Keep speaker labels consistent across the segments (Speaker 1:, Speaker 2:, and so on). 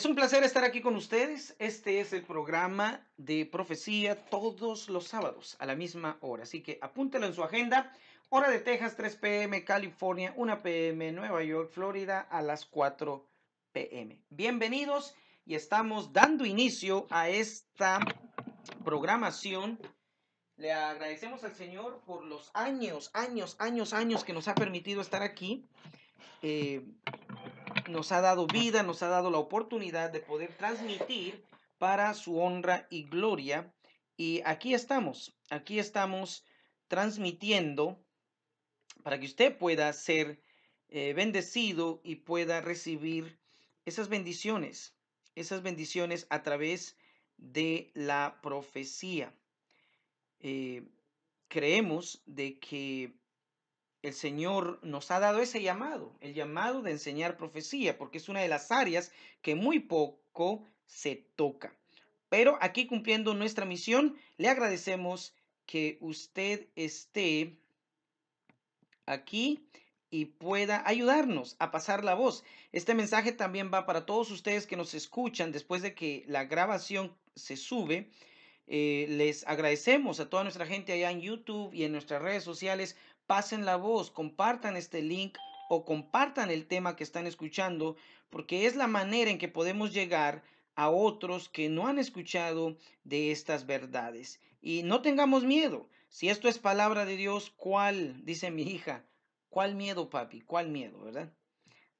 Speaker 1: Es un placer estar aquí con ustedes. Este es el programa de profecía todos los sábados a la misma hora. Así que apúntelo en su agenda. Hora de Texas, 3 pm, California, 1 pm, Nueva York, Florida, a las 4 pm. Bienvenidos y estamos dando inicio a esta programación. Le agradecemos al Señor por los años, años, años, años que nos ha permitido estar aquí. Eh, nos ha dado vida, nos ha dado la oportunidad de poder transmitir para su honra y gloria. Y aquí estamos, aquí estamos transmitiendo para que usted pueda ser eh, bendecido y pueda recibir esas bendiciones, esas bendiciones a través de la profecía. Eh, creemos de que el Señor nos ha dado ese llamado, el llamado de enseñar profecía, porque es una de las áreas que muy poco se toca. Pero aquí cumpliendo nuestra misión, le agradecemos que usted esté aquí y pueda ayudarnos a pasar la voz. Este mensaje también va para todos ustedes que nos escuchan después de que la grabación se sube. Eh, les agradecemos a toda nuestra gente allá en YouTube y en nuestras redes sociales pasen la voz, compartan este link o compartan el tema que están escuchando, porque es la manera en que podemos llegar a otros que no han escuchado de estas verdades. Y no tengamos miedo. Si esto es palabra de Dios, ¿cuál? Dice mi hija, ¿cuál miedo, papi? ¿Cuál miedo, verdad?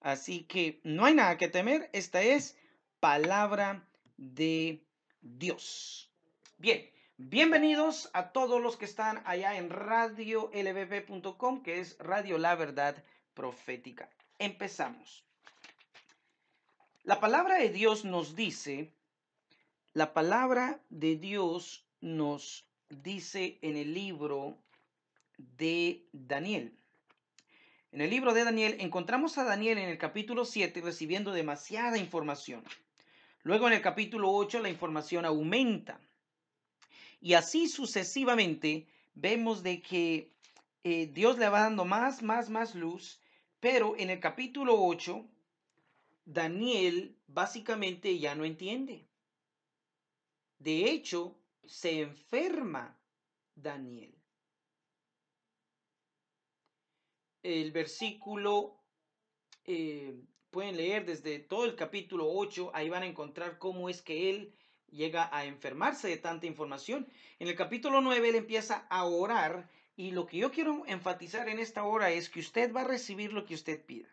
Speaker 1: Así que no hay nada que temer. Esta es palabra de Dios. Bien, Bienvenidos a todos los que están allá en Radio LBB.com, que es Radio La Verdad Profética. Empezamos. La palabra de Dios nos dice, la palabra de Dios nos dice en el libro de Daniel. En el libro de Daniel encontramos a Daniel en el capítulo 7 recibiendo demasiada información. Luego en el capítulo 8 la información aumenta. Y así sucesivamente vemos de que eh, Dios le va dando más, más, más luz, pero en el capítulo 8, Daniel básicamente ya no entiende. De hecho, se enferma Daniel. El versículo, eh, pueden leer desde todo el capítulo 8, ahí van a encontrar cómo es que él llega a enfermarse de tanta información. En el capítulo 9 él empieza a orar y lo que yo quiero enfatizar en esta hora es que usted va a recibir lo que usted pida.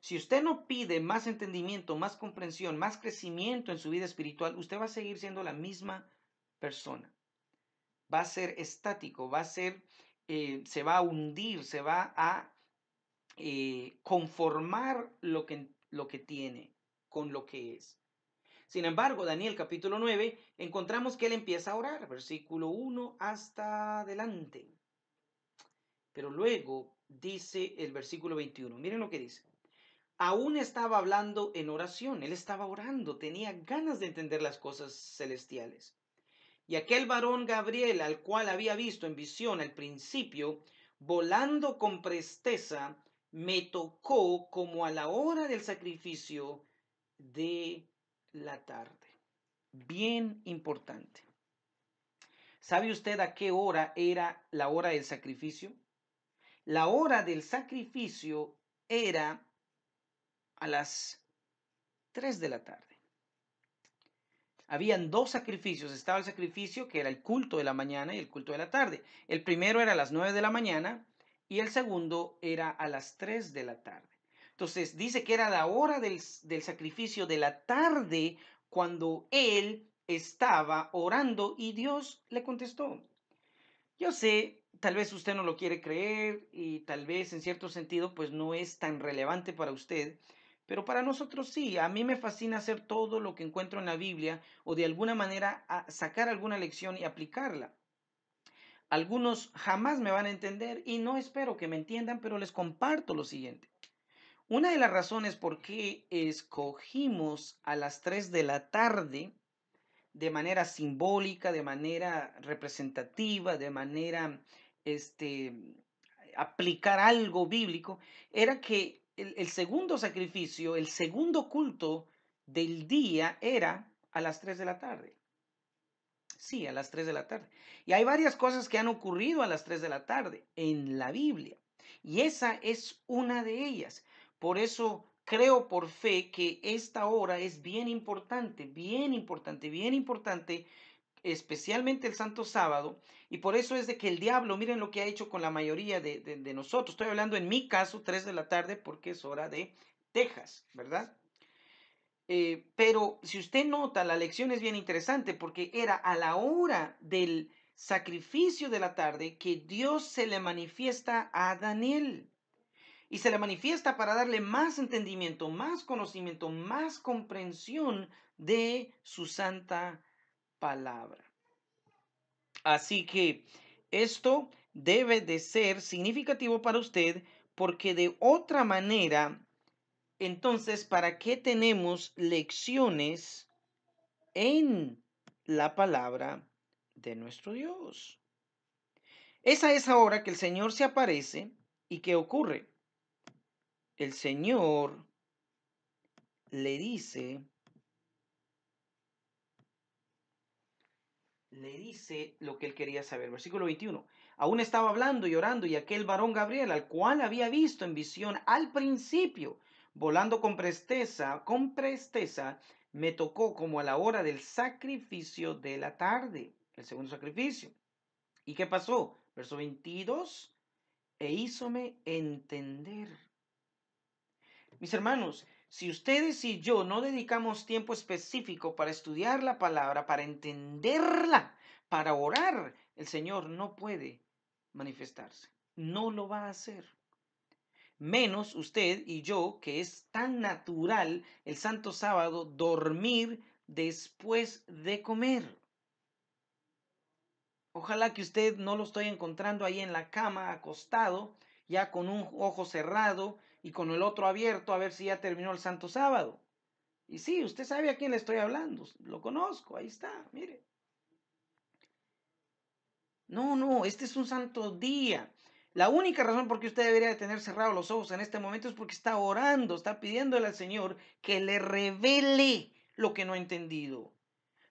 Speaker 1: Si usted no pide más entendimiento, más comprensión, más crecimiento en su vida espiritual, usted va a seguir siendo la misma persona. Va a ser estático, va a ser, eh, se va a hundir, se va a eh, conformar lo que, lo que tiene con lo que es. Sin embargo, Daniel capítulo 9, encontramos que él empieza a orar, versículo 1 hasta adelante. Pero luego dice el versículo 21, miren lo que dice. Aún estaba hablando en oración, él estaba orando, tenía ganas de entender las cosas celestiales. Y aquel varón Gabriel, al cual había visto en visión al principio, volando con presteza, me tocó como a la hora del sacrificio de la tarde. Bien importante. ¿Sabe usted a qué hora era la hora del sacrificio? La hora del sacrificio era a las 3 de la tarde. Habían dos sacrificios. Estaba el sacrificio que era el culto de la mañana y el culto de la tarde. El primero era a las 9 de la mañana y el segundo era a las 3 de la tarde. Entonces dice que era la hora del, del sacrificio de la tarde cuando él estaba orando y Dios le contestó. Yo sé, tal vez usted no lo quiere creer y tal vez en cierto sentido pues no es tan relevante para usted, pero para nosotros sí, a mí me fascina hacer todo lo que encuentro en la Biblia o de alguna manera ah, sacar alguna lección y aplicarla. Algunos jamás me van a entender y no espero que me entiendan, pero les comparto lo siguiente. Una de las razones por qué escogimos a las 3 de la tarde de manera simbólica, de manera representativa, de manera este, aplicar algo bíblico, era que el, segundo sacrificio, el segundo culto del día era a las 3 de la tarde. Sí, a las 3 de la tarde. Y hay varias cosas que han ocurrido a las 3 de la tarde en la Biblia. Y esa es una de ellas. Por eso creo por fe que esta hora es bien importante, bien importante, bien importante, especialmente el Santo Sábado. Y por eso es de que el diablo, miren lo que ha hecho con la mayoría de, nosotros. Estoy hablando en mi caso, 3 de la tarde, porque es hora de Texas, ¿verdad? Eh, pero si usted nota, la lección es bien interesante porque era a la hora del sacrificio de la tarde que Dios se le manifiesta a Daniel y se le manifiesta para darle más entendimiento, más conocimiento, más comprensión de su santa palabra. Así que esto debe de ser significativo para usted porque de otra manera, entonces, ¿para qué tenemos lecciones en la palabra de nuestro Dios? Esa es ahora que el Señor se aparece y qué ocurre el Señor le dice, le dice lo que él quería saber. Versículo 21. Aún estaba hablando y orando y aquel varón Gabriel, al cual había visto en visión al principio, volando con presteza, con presteza, me tocó como a la hora del sacrificio de la tarde, el segundo sacrificio. ¿Y qué pasó? Verso 22. E hízome entender mis hermanos, si ustedes y yo no dedicamos tiempo específico para estudiar la palabra, para entenderla, para orar, el Señor no puede manifestarse. No lo va a hacer. Menos usted y yo, que es tan natural el santo sábado dormir después de comer. Ojalá que usted no lo estoy encontrando ahí en la cama, acostado, ya con un ojo cerrado y con el otro abierto a ver si ya terminó el Santo Sábado. Y sí, usted sabe a quién le estoy hablando, lo conozco, ahí está, mire. No, no, este es un santo día. La única razón por qué usted debería de tener cerrados los ojos en este momento es porque está orando, está pidiéndole al Señor que le revele lo que no ha entendido.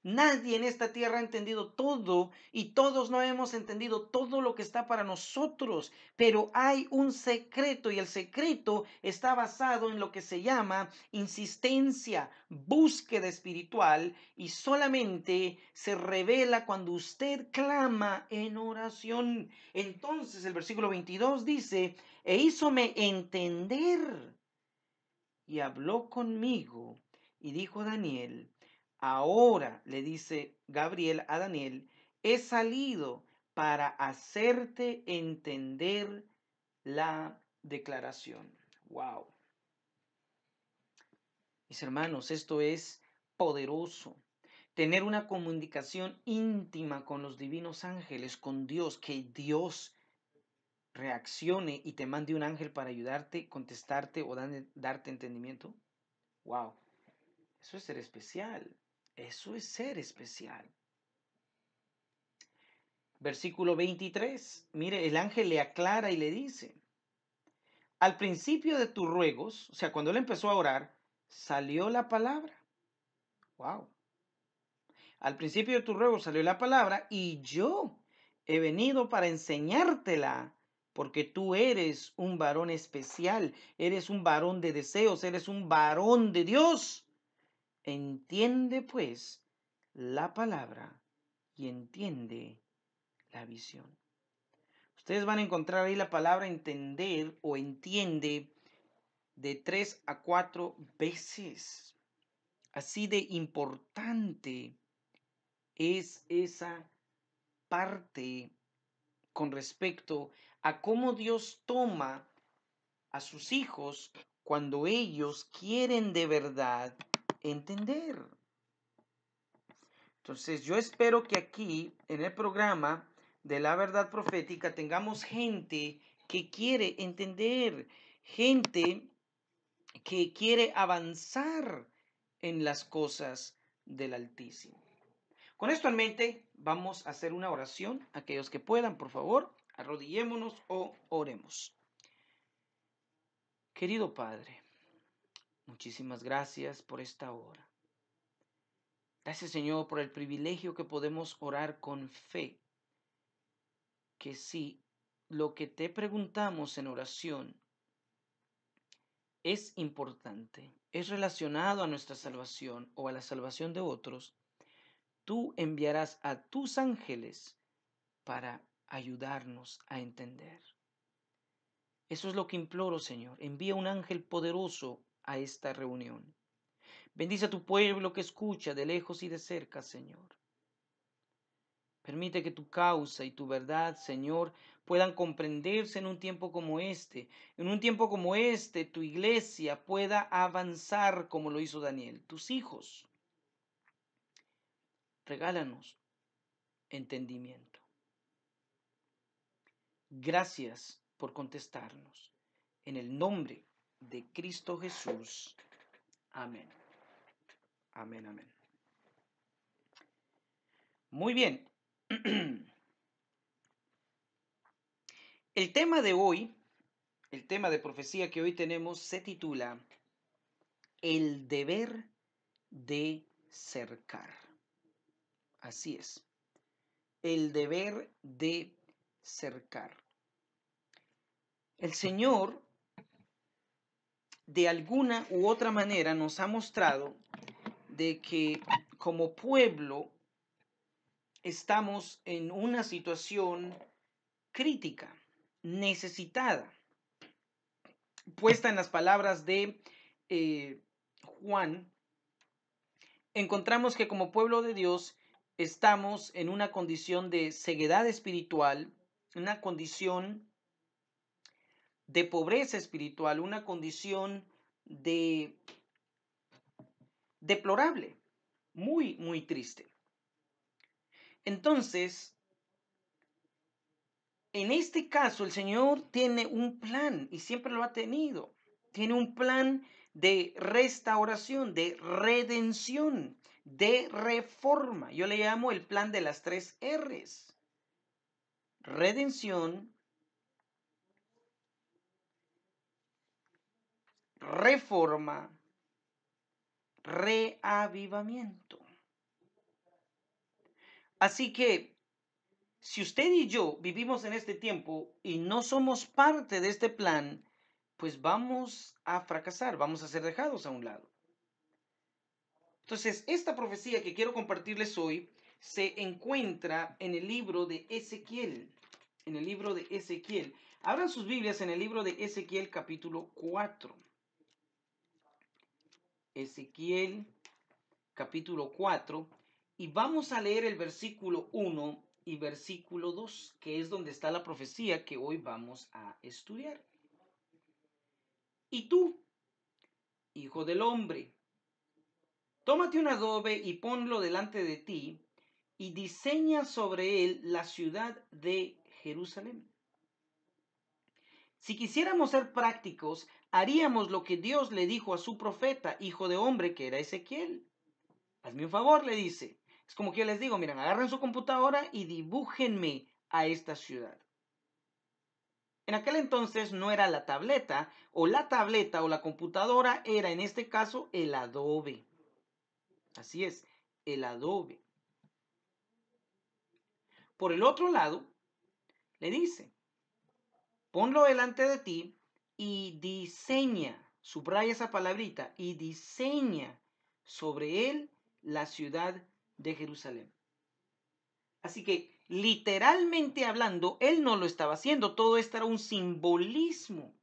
Speaker 1: Nadie en esta tierra ha entendido todo y todos no hemos entendido todo lo que está para nosotros, pero hay un secreto y el secreto está basado en lo que se llama insistencia, búsqueda espiritual y solamente se revela cuando usted clama en oración. Entonces el versículo 22 dice, e hízome entender y habló conmigo y dijo Daniel, Ahora, le dice Gabriel a Daniel, he salido para hacerte entender la declaración. ¡Wow! Mis hermanos, esto es poderoso. Tener una comunicación íntima con los divinos ángeles, con Dios, que Dios reaccione y te mande un ángel para ayudarte, contestarte o darte entendimiento. ¡Wow! Eso es ser especial. Eso es ser especial. Versículo 23. Mire, el ángel le aclara y le dice, al principio de tus ruegos, o sea, cuando él empezó a orar, salió la palabra. Wow. Al principio de tus ruegos salió la palabra y yo he venido para enseñártela porque tú eres un varón especial, eres un varón de deseos, eres un varón de Dios. Entiende pues la palabra y entiende la visión. Ustedes van a encontrar ahí la palabra entender o entiende de tres a cuatro veces. Así de importante es esa parte con respecto a cómo Dios toma a sus hijos cuando ellos quieren de verdad entender. Entonces yo espero que aquí, en el programa de la verdad profética, tengamos gente que quiere entender, gente que quiere avanzar en las cosas del Altísimo. Con esto en mente, vamos a hacer una oración. Aquellos que puedan, por favor, arrodillémonos o oremos. Querido Padre, Muchísimas gracias por esta hora. Gracias Señor por el privilegio que podemos orar con fe, que si lo que te preguntamos en oración es importante, es relacionado a nuestra salvación o a la salvación de otros, tú enviarás a tus ángeles para ayudarnos a entender. Eso es lo que imploro, Señor. Envía un ángel poderoso a esta reunión. Bendice a tu pueblo que escucha de lejos y de cerca, Señor. Permite que tu causa y tu verdad, Señor, puedan comprenderse en un tiempo como este. En un tiempo como este, tu iglesia pueda avanzar como lo hizo Daniel, tus hijos. Regálanos entendimiento. Gracias por contestarnos. En el nombre de Cristo Jesús. Amén. Amén, amén. Muy bien. El tema de hoy, el tema de profecía que hoy tenemos se titula El deber de cercar. Así es. El deber de cercar. El Señor de alguna u otra manera nos ha mostrado de que como pueblo estamos en una situación crítica, necesitada. Puesta en las palabras de eh, Juan, encontramos que como pueblo de Dios estamos en una condición de ceguedad espiritual, una condición de pobreza espiritual, una condición de deplorable, muy, muy triste. Entonces, en este caso, el Señor tiene un plan y siempre lo ha tenido. Tiene un plan de restauración, de redención, de reforma. Yo le llamo el plan de las tres R's. Redención, reforma, reavivamiento. Así que, si usted y yo vivimos en este tiempo y no somos parte de este plan, pues vamos a fracasar, vamos a ser dejados a un lado. Entonces, esta profecía que quiero compartirles hoy se encuentra en el libro de Ezequiel, en el libro de Ezequiel. Abran sus Biblias en el libro de Ezequiel capítulo 4. Ezequiel capítulo 4 y vamos a leer el versículo 1 y versículo 2, que es donde está la profecía que hoy vamos a estudiar. Y tú, hijo del hombre, tómate un adobe y ponlo delante de ti y diseña sobre él la ciudad de Jerusalén. Si quisiéramos ser prácticos, haríamos lo que Dios le dijo a su profeta, hijo de hombre, que era Ezequiel. Hazme un favor, le dice. Es como que yo les digo, miren, agarren su computadora y dibújenme a esta ciudad. En aquel entonces no era la tableta, o la tableta o la computadora, era en este caso el adobe. Así es, el adobe. Por el otro lado, le dice, ponlo delante de ti y diseña, subraya esa palabrita, y diseña sobre él la ciudad de Jerusalén. Así que literalmente hablando, él no lo estaba haciendo, todo esto era un simbolismo.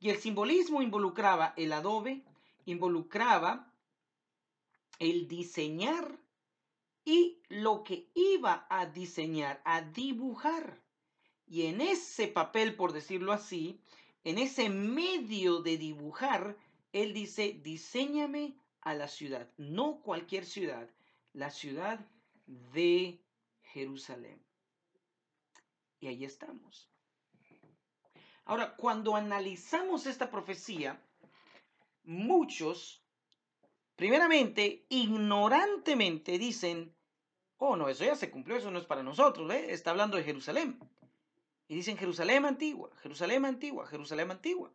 Speaker 1: Y el simbolismo involucraba el adobe, involucraba el diseñar y lo que iba a diseñar, a dibujar. Y en ese papel, por decirlo así, en ese medio de dibujar, él dice, diseñame a la ciudad, no cualquier ciudad, la ciudad de Jerusalén. Y ahí estamos. Ahora, cuando analizamos esta profecía, muchos, primeramente, ignorantemente dicen, oh, no, eso ya se cumplió, eso no es para nosotros, ¿eh? está hablando de Jerusalén. Y dicen Jerusalén antigua, Jerusalén antigua, Jerusalén antigua.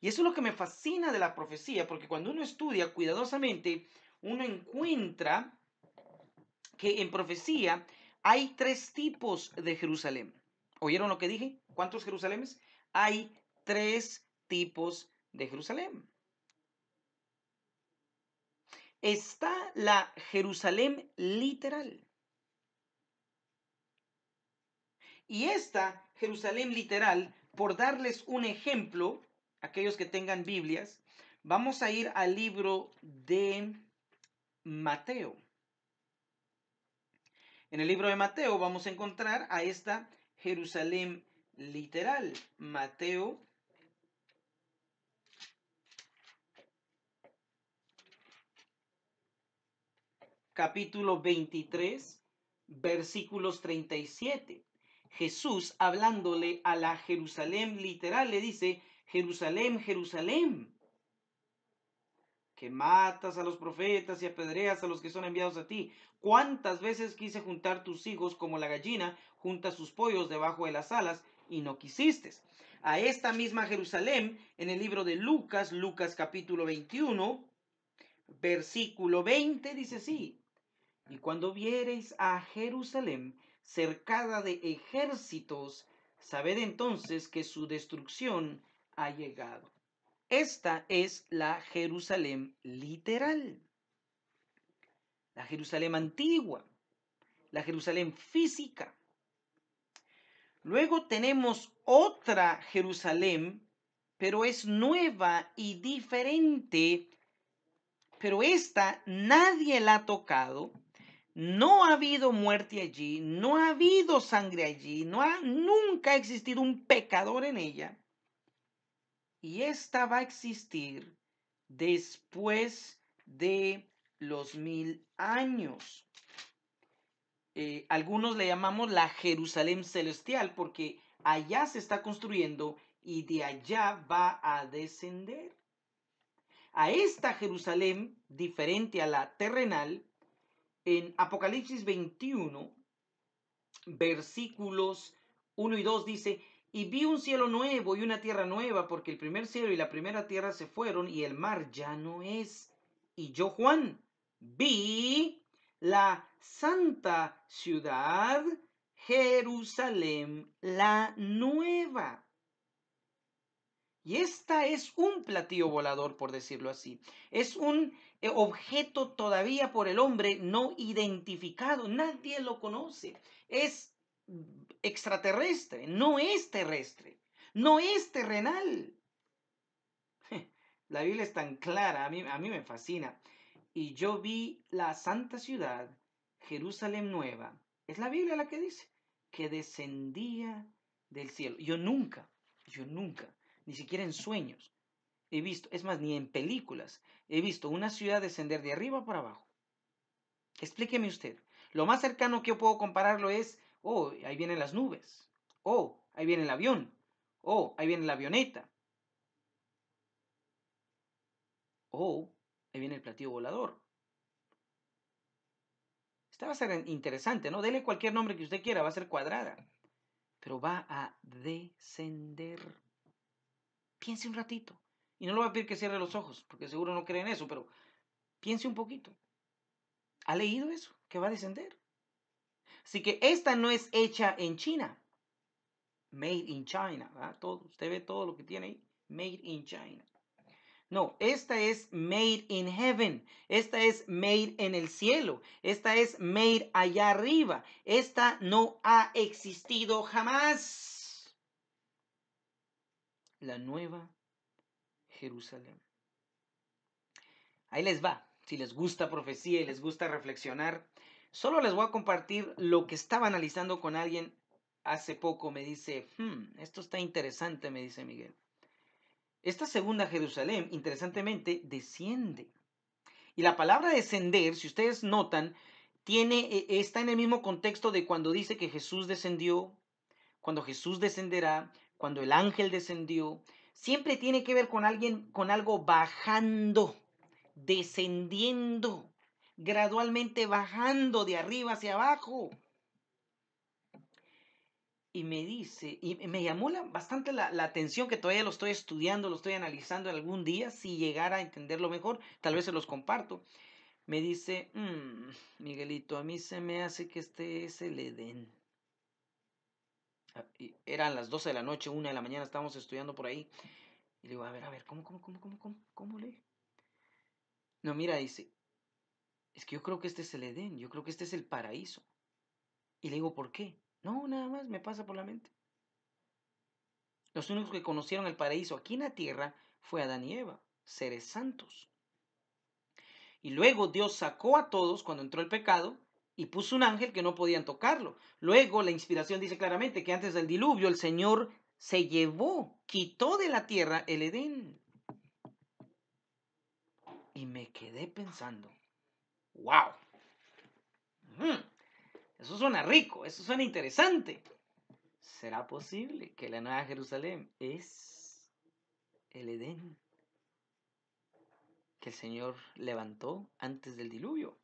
Speaker 1: Y eso es lo que me fascina de la profecía, porque cuando uno estudia cuidadosamente, uno encuentra que en profecía hay tres tipos de Jerusalén. ¿Oyeron lo que dije? ¿Cuántos Jerusalemes? Hay tres tipos de Jerusalén. Está la Jerusalén literal. Y esta Jerusalén literal por darles un ejemplo, aquellos que tengan Biblias, vamos a ir al libro de Mateo. En el libro de Mateo vamos a encontrar a esta Jerusalén literal. Mateo capítulo 23, versículos 37. Jesús hablándole a la Jerusalén literal le dice, Jerusalén, Jerusalén, que matas a los profetas y apedreas a los que son enviados a ti. ¿Cuántas veces quise juntar tus hijos como la gallina junta sus pollos debajo de las alas y no quisiste? A esta misma Jerusalén, en el libro de Lucas, Lucas capítulo 21, versículo 20, dice así, y cuando viereis a Jerusalén cercada de ejércitos, sabed entonces que su destrucción ha llegado. Esta es la Jerusalén literal, la Jerusalén antigua, la Jerusalén física. Luego tenemos otra Jerusalén, pero es nueva y diferente, pero esta nadie la ha tocado, no ha habido muerte allí, no ha habido sangre allí, no ha, nunca ha existido un pecador en ella. Y esta va a existir después de los mil años. Eh, algunos le llamamos la Jerusalén celestial porque allá se está construyendo y de allá va a descender. A esta Jerusalén, diferente a la terrenal, en Apocalipsis 21, versículos 1 y 2 dice, y vi un cielo nuevo y una tierra nueva, porque el primer cielo y la primera tierra se fueron y el mar ya no es. Y yo, Juan, vi la santa ciudad, Jerusalén, la nueva. Y esta es un platillo volador, por decirlo así. Es un eh, objeto todavía por el hombre no identificado. Nadie lo conoce. Es extraterrestre, no es terrestre, no es terrenal. La Biblia es tan clara, a mí, a mí me fascina. Y yo vi la santa ciudad, Jerusalén nueva. Es la Biblia la que dice que descendía del cielo. Yo nunca, yo nunca, ni siquiera en sueños, he visto, es más, ni en películas, he visto una ciudad descender de arriba para abajo. Explíqueme usted. Lo más cercano que yo puedo compararlo es, oh, ahí vienen las nubes, oh, ahí viene el avión, oh, ahí viene la avioneta, oh, ahí viene el platillo volador. Esta va a ser interesante, ¿no? Dele cualquier nombre que usted quiera, va a ser cuadrada, pero va a descender. Piense un ratito. Y no le voy a pedir que cierre los ojos, porque seguro no cree en eso, pero piense un poquito. ¿Ha leído eso? Que va a descender. Así que esta no es hecha en China. Made in China. ¿verdad? Todo, usted ve todo lo que tiene ahí. Made in China. No, esta es made in heaven. Esta es made en el cielo. Esta es made allá arriba. Esta no ha existido jamás. La nueva Jerusalén. Ahí les va. Si les gusta profecía y les gusta reflexionar, solo les voy a compartir lo que estaba analizando con alguien hace poco. Me dice, hmm, esto está interesante, me dice Miguel. Esta segunda Jerusalén, interesantemente, desciende. Y la palabra descender, si ustedes notan, tiene, e, está en el mismo contexto de cuando dice que Jesús descendió, cuando Jesús descenderá, cuando el ángel descendió siempre tiene que ver con alguien, con algo bajando, descendiendo, gradualmente bajando de arriba hacia abajo. Y me dice, y me llamó la, bastante la, atención que todavía lo estoy estudiando, lo estoy analizando algún día, si llegara a entenderlo mejor, tal vez se los comparto. Me dice, mm, Miguelito, a mí se me hace que este es el Edén eran las 12 de la noche, 1 de la mañana, estábamos estudiando por ahí. Y le digo, a ver, a ver, ¿cómo, cómo, cómo, cómo, cómo, le? No, mira, dice, es que yo creo que este es el Edén, yo creo que este es el paraíso. Y le digo, ¿por qué? No, nada más me pasa por la mente. Los únicos que conocieron el paraíso aquí en la tierra fue Adán y Eva, seres santos. Y luego Dios sacó a todos cuando entró el pecado y puso un ángel que no podían tocarlo. Luego la inspiración dice claramente que antes del diluvio el Señor se llevó, quitó de la tierra el Edén. Y me quedé pensando, wow, mm, eso suena rico, eso suena interesante. ¿Será posible que la Nueva Jerusalén es el Edén que el Señor levantó antes del diluvio?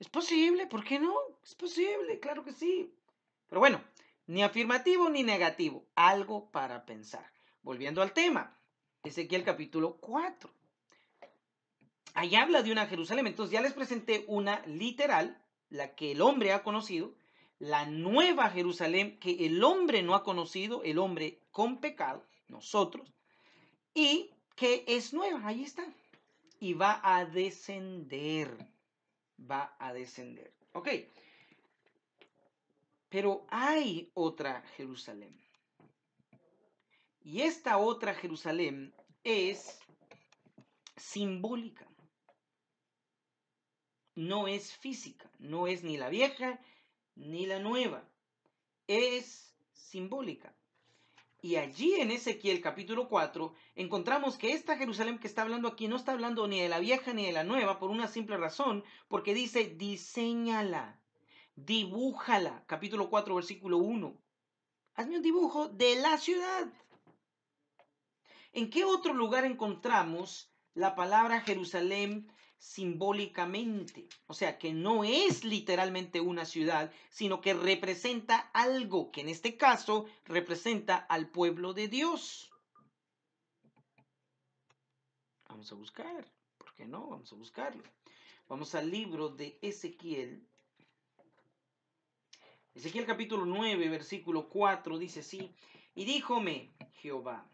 Speaker 1: Es posible, ¿por qué no? Es posible, claro que sí. Pero bueno, ni afirmativo ni negativo, algo para pensar. Volviendo al tema, Ezequiel capítulo 4. Ahí habla de una Jerusalén, entonces ya les presenté una literal, la que el hombre ha conocido, la nueva Jerusalén que el hombre no ha conocido, el hombre con pecado, nosotros, y que es nueva, ahí está, y va a descender va a descender. Ok. Pero hay otra Jerusalén. Y esta otra Jerusalén es simbólica. No es física, no es ni la vieja ni la nueva. Es simbólica. Y allí en Ezequiel capítulo 4 encontramos que esta Jerusalén que está hablando aquí no está hablando ni de la vieja ni de la nueva por una simple razón, porque dice, diseñala, dibújala, capítulo 4 versículo 1. Hazme un dibujo de la ciudad. ¿En qué otro lugar encontramos la palabra Jerusalén simbólicamente. O sea, que no es literalmente una ciudad, sino que representa algo, que en este caso representa al pueblo de Dios. Vamos a buscar, ¿por qué no? Vamos a buscarlo. Vamos al libro de Ezequiel. Ezequiel capítulo 9, versículo 4 dice así, y díjome Jehová,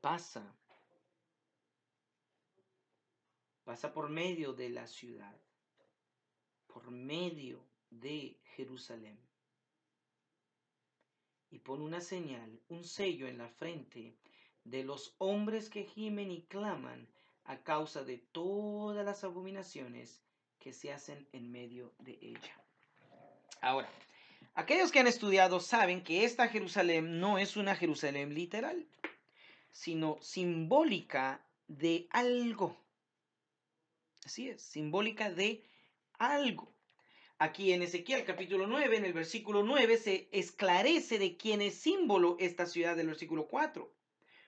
Speaker 1: pasa pasa por medio de la ciudad, por medio de Jerusalén. Y pone una señal, un sello en la frente de los hombres que gimen y claman a causa de todas las abominaciones que se hacen en medio de ella. Ahora, aquellos que han estudiado saben que esta Jerusalén no es una Jerusalén literal, sino simbólica de algo. Así es, simbólica de algo. Aquí en Ezequiel capítulo 9, en el versículo 9, se esclarece de quién es símbolo esta ciudad del versículo 4.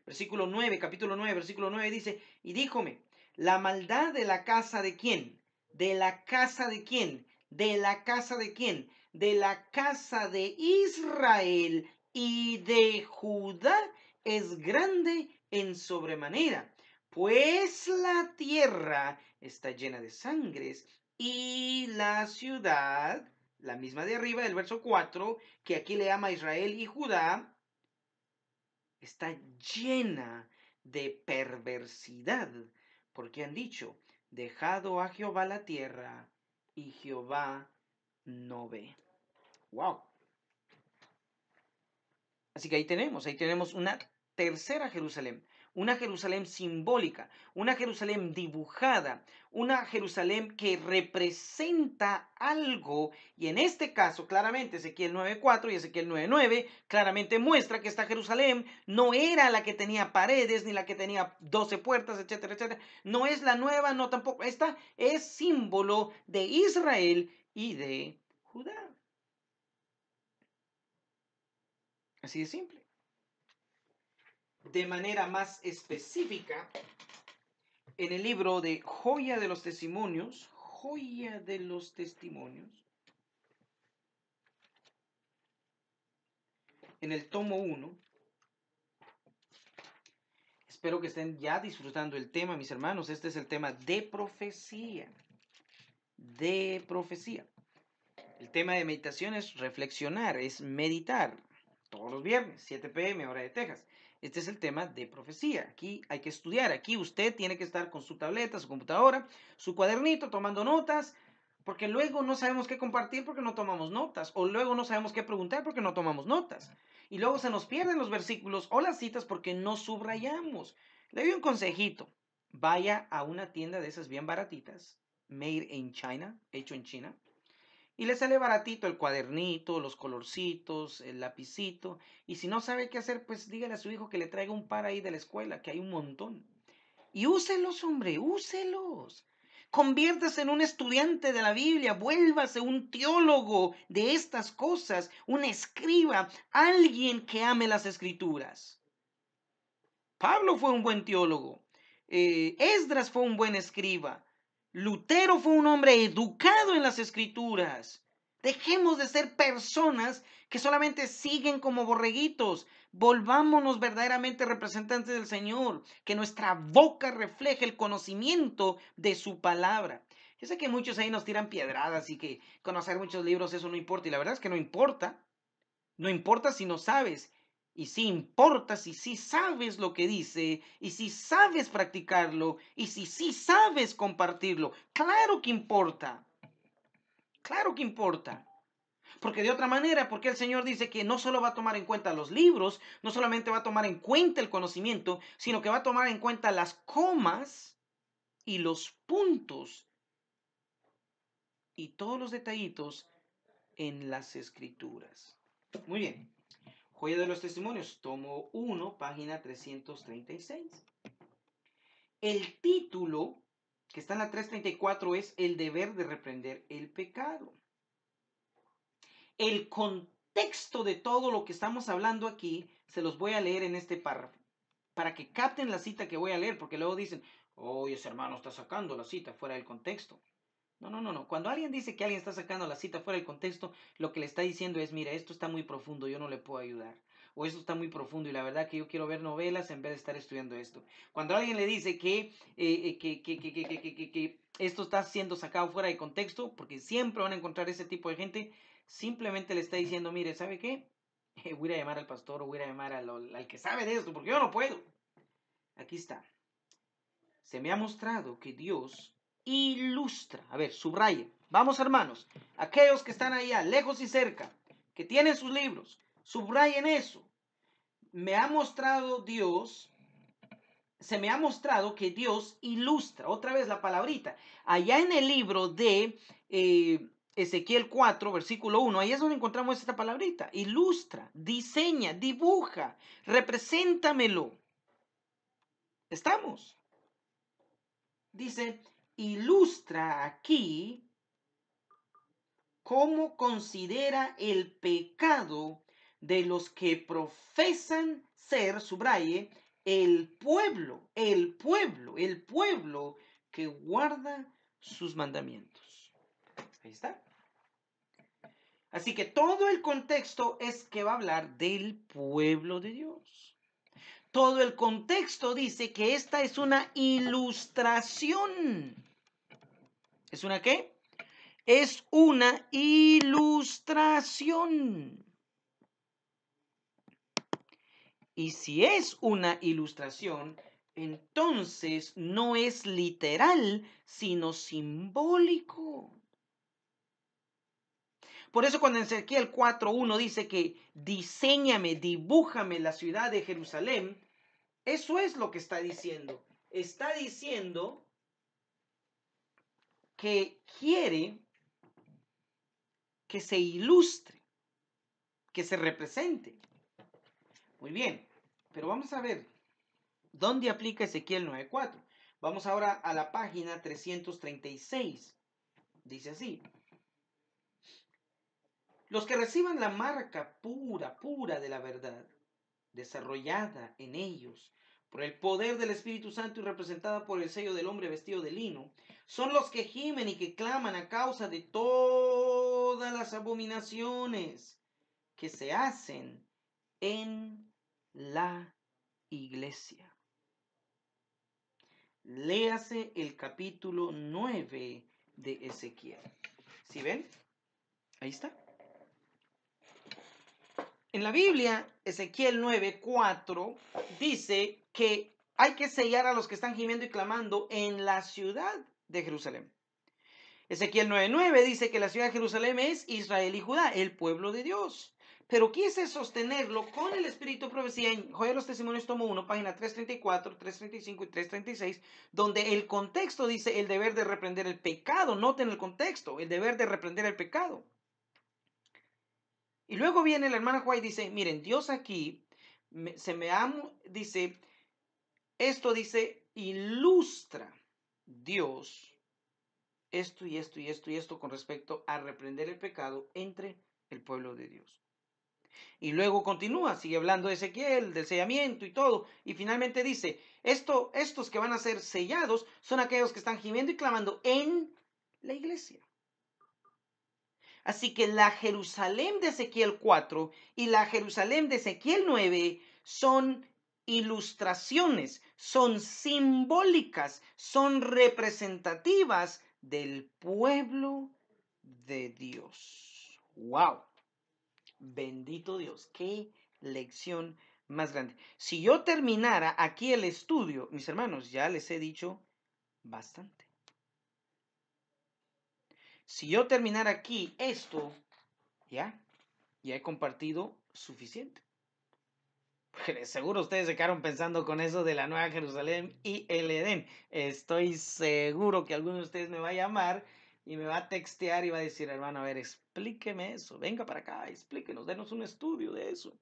Speaker 1: Versículo 9, capítulo 9, versículo 9 dice, y díjome, la maldad de la casa de quién, de la casa de quién, de la casa de quién, de la casa de Israel y de Judá es grande en sobremanera, pues la tierra está llena de sangres y la ciudad, la misma de arriba del verso 4, que aquí le ama Israel y Judá, está llena de perversidad, porque han dicho, dejado a Jehová la tierra y Jehová no ve. ¡Wow! Así que ahí tenemos, ahí tenemos una tercera Jerusalén una Jerusalén simbólica, una Jerusalén dibujada, una Jerusalén que representa algo, y en este caso claramente Ezequiel 9.4 y Ezequiel 9.9 claramente muestra que esta Jerusalén no era la que tenía paredes, ni la que tenía 12 puertas, etcétera, etcétera, no es la nueva, no tampoco, esta es símbolo de Israel y de Judá. Así de simple de manera más específica en el libro de Joya de los Testimonios, Joya de los Testimonios, en el tomo 1. Espero que estén ya disfrutando el tema, mis hermanos. Este es el tema de profecía. De profecía. El tema de meditación es reflexionar, es meditar. Todos los viernes, 7 pm, hora de Texas. Este es el tema de profecía. Aquí hay que estudiar. Aquí usted tiene que estar con su tableta, su computadora, su cuadernito, tomando notas, porque luego no sabemos qué compartir porque no tomamos notas, o luego no sabemos qué preguntar porque no tomamos notas. Y luego se nos pierden los versículos o las citas porque no subrayamos. Le doy un consejito. Vaya a una tienda de esas bien baratitas, made in China, hecho en China y le sale baratito el cuadernito, los colorcitos, el lapicito. Y si no sabe qué hacer, pues dígale a su hijo que le traiga un par ahí de la escuela, que hay un montón. Y úselos, hombre, úselos. Conviértase en un estudiante de la Biblia, vuélvase un teólogo de estas cosas, un escriba, alguien que ame las escrituras. Pablo fue un buen teólogo, eh, Esdras fue un buen escriba, Lutero fue un hombre educado en las escrituras. Dejemos de ser personas que solamente siguen como borreguitos. Volvámonos verdaderamente representantes del Señor, que nuestra boca refleje el conocimiento de su palabra. Yo sé que muchos ahí nos tiran piedradas y que conocer muchos libros eso no importa, y la verdad es que no importa. No importa si no sabes, y si importa si si sabes lo que dice y si sabes practicarlo y si sí si sabes compartirlo. Claro que importa. Claro que importa. Porque de otra manera, porque el Señor dice que no solo va a tomar en cuenta los libros, no solamente va a tomar en cuenta el conocimiento, sino que va a tomar en cuenta las comas y los puntos y todos los detallitos en las escrituras. Muy bien. Joya de los Testimonios, tomo 1, página 336. El título que está en la 334 es El deber de reprender el pecado. El contexto de todo lo que estamos hablando aquí se los voy a leer en este párrafo para que capten la cita que voy a leer, porque luego dicen, oye, oh, ese hermano está sacando la cita fuera del contexto. No, no, no, no. Cuando alguien dice que alguien está sacando la cita fuera del contexto, lo que le está diciendo es, mira, esto está muy profundo, yo no le puedo ayudar. O esto está muy profundo y la verdad que yo quiero ver novelas en vez de estar estudiando esto. Cuando alguien le dice que, eh, eh, que, que, esto está siendo sacado fuera de contexto, porque siempre van a encontrar ese tipo de gente, simplemente le está diciendo, mire, ¿sabe qué? Voy a llamar al pastor o voy a llamar al, al que sabe de esto, porque yo no puedo. Aquí está. Se me ha mostrado que Dios ilustra. A ver, subraye, Vamos hermanos, aquellos que están allá, lejos y cerca, que tienen sus libros, subrayen eso. Me ha mostrado Dios, se me ha mostrado que Dios ilustra, otra vez la palabrita, allá en el libro de eh, Ezequiel 4, versículo 1, ahí es donde encontramos esta palabrita, ilustra, diseña, dibuja, represéntamelo. ¿Estamos? Dice, ilustra aquí cómo considera el pecado de los que profesan ser, subraye, el pueblo, el pueblo, el pueblo que guarda sus mandamientos. Ahí está. Así que todo el contexto es que va a hablar del pueblo de Dios todo el contexto dice que esta es una ilustración. ¿Es una qué? Es una ilustración. Y si es una ilustración, entonces no es literal, sino simbólico. Por eso cuando en Ezequiel 4.1 dice que diseñame, dibújame la ciudad de Jerusalén, eso es lo que está diciendo. Está diciendo que quiere que se ilustre, que se represente. Muy bien, pero vamos a ver dónde aplica Ezequiel 9.4. Vamos ahora a la página 336. Dice así, los que reciban la marca pura, pura de la verdad, desarrollada en ellos por el poder del Espíritu Santo y representada por el sello del hombre vestido de lino, son los que gimen y que claman a causa de todas las abominaciones que se hacen en la iglesia. Léase el capítulo 9 de Ezequiel. Si ven? Ahí está. En la Biblia, Ezequiel 9:4 dice que hay que sellar a los que están gimiendo y clamando en la ciudad de Jerusalén. Ezequiel 9:9 dice que la ciudad de Jerusalén es Israel y Judá, el pueblo de Dios. Pero quise sostenerlo con el espíritu profecía en Joya de los Testimonios, tomo 1, página 334, 335 y 336, donde el contexto dice el deber de reprender el pecado. Noten el contexto, el deber de reprender el pecado. Y luego viene la hermana White y dice, miren, Dios aquí se me amo. dice, esto dice, ilustra Dios esto y esto y esto y esto con respecto a reprender el pecado entre el pueblo de Dios. Y luego continúa, sigue hablando de Ezequiel, del sellamiento y todo. Y finalmente dice, esto, estos que van a ser sellados son aquellos que están gimiendo y clamando en la iglesia. Así que la Jerusalén de Ezequiel 4 y la Jerusalén de Ezequiel 9 son ilustraciones, son simbólicas, son representativas del pueblo de Dios. ¡Wow! Bendito Dios, qué lección más grande. Si yo terminara aquí el estudio, mis hermanos, ya les he dicho bastante. Si yo terminara aquí esto, ya, ya he compartido suficiente. Porque seguro ustedes se quedaron pensando con eso de la Nueva Jerusalén y el Edén. Estoy seguro que alguno de ustedes me va a llamar y me va a textear y va a decir, hermano, a ver, explíqueme eso, venga para acá, explíquenos, denos un estudio de eso.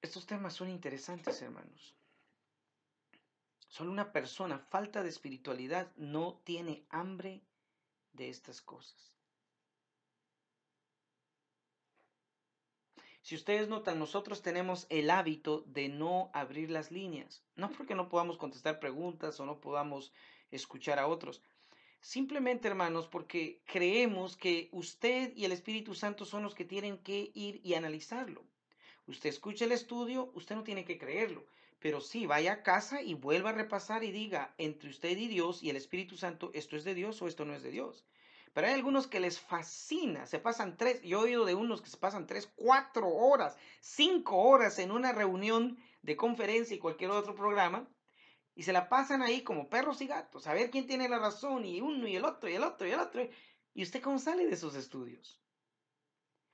Speaker 1: Estos temas son interesantes, hermanos. Solo una persona falta de espiritualidad no tiene hambre de estas cosas. Si ustedes notan, nosotros tenemos el hábito de no abrir las líneas. No porque no podamos contestar preguntas o no podamos escuchar a otros. Simplemente, hermanos, porque creemos que usted y el Espíritu Santo son los que tienen que ir y analizarlo. Usted escucha el estudio, usted no tiene que creerlo. Pero sí, vaya a casa y vuelva a repasar y diga, entre usted y Dios y el Espíritu Santo, esto es de Dios o esto no es de Dios. Pero hay algunos que les fascina, se pasan tres, yo he oído de unos que se pasan tres, cuatro horas, cinco horas en una reunión de conferencia y cualquier otro programa, y se la pasan ahí como perros y gatos, a ver quién tiene la razón, y uno y el otro, y el otro, y el otro. ¿Y usted cómo sale de esos estudios?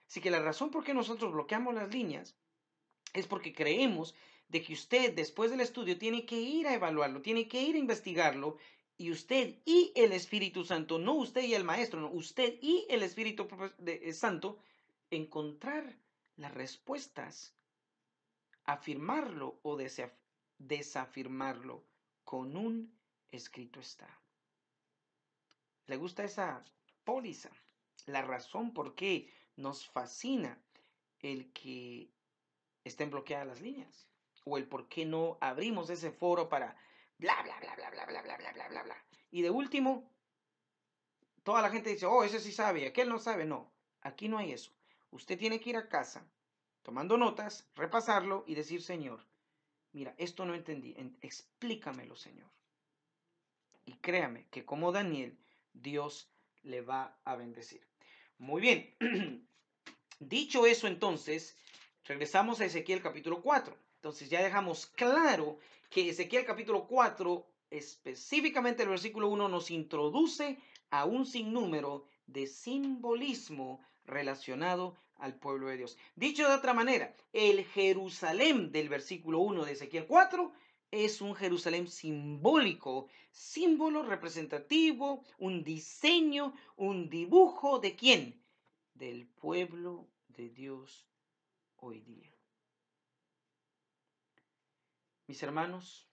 Speaker 1: Así que la razón por qué nosotros bloqueamos las líneas es porque creemos de que usted después del estudio tiene que ir a evaluarlo, tiene que ir a investigarlo y usted y el Espíritu Santo, no usted y el maestro, no, usted y el Espíritu eh, Santo, encontrar las respuestas, afirmarlo o desafirmarlo con un escrito está. ¿Le gusta esa póliza? La razón por qué nos fascina el que estén bloqueadas las líneas o el por qué no abrimos ese foro para bla, bla, bla, bla, bla, bla, bla, bla, bla, bla, bla. Y de último, toda la gente dice, oh, ese sí sabe, aquel no sabe. No, aquí no hay eso. Usted tiene que ir a casa tomando notas, repasarlo y decir, Señor, mira, esto no entendí, explícamelo, Señor. Y créame que como Daniel, Dios le va a bendecir. Muy bien. Dicho eso, entonces, regresamos a Ezequiel capítulo 4. Entonces ya dejamos claro que Ezequiel capítulo 4, específicamente el versículo 1, nos introduce a un sinnúmero de simbolismo relacionado al pueblo de Dios. Dicho de otra manera, el Jerusalén del versículo 1 de Ezequiel 4 es un Jerusalén simbólico, símbolo representativo, un diseño, un dibujo de quién? Del pueblo de Dios hoy día. Mis hermanos,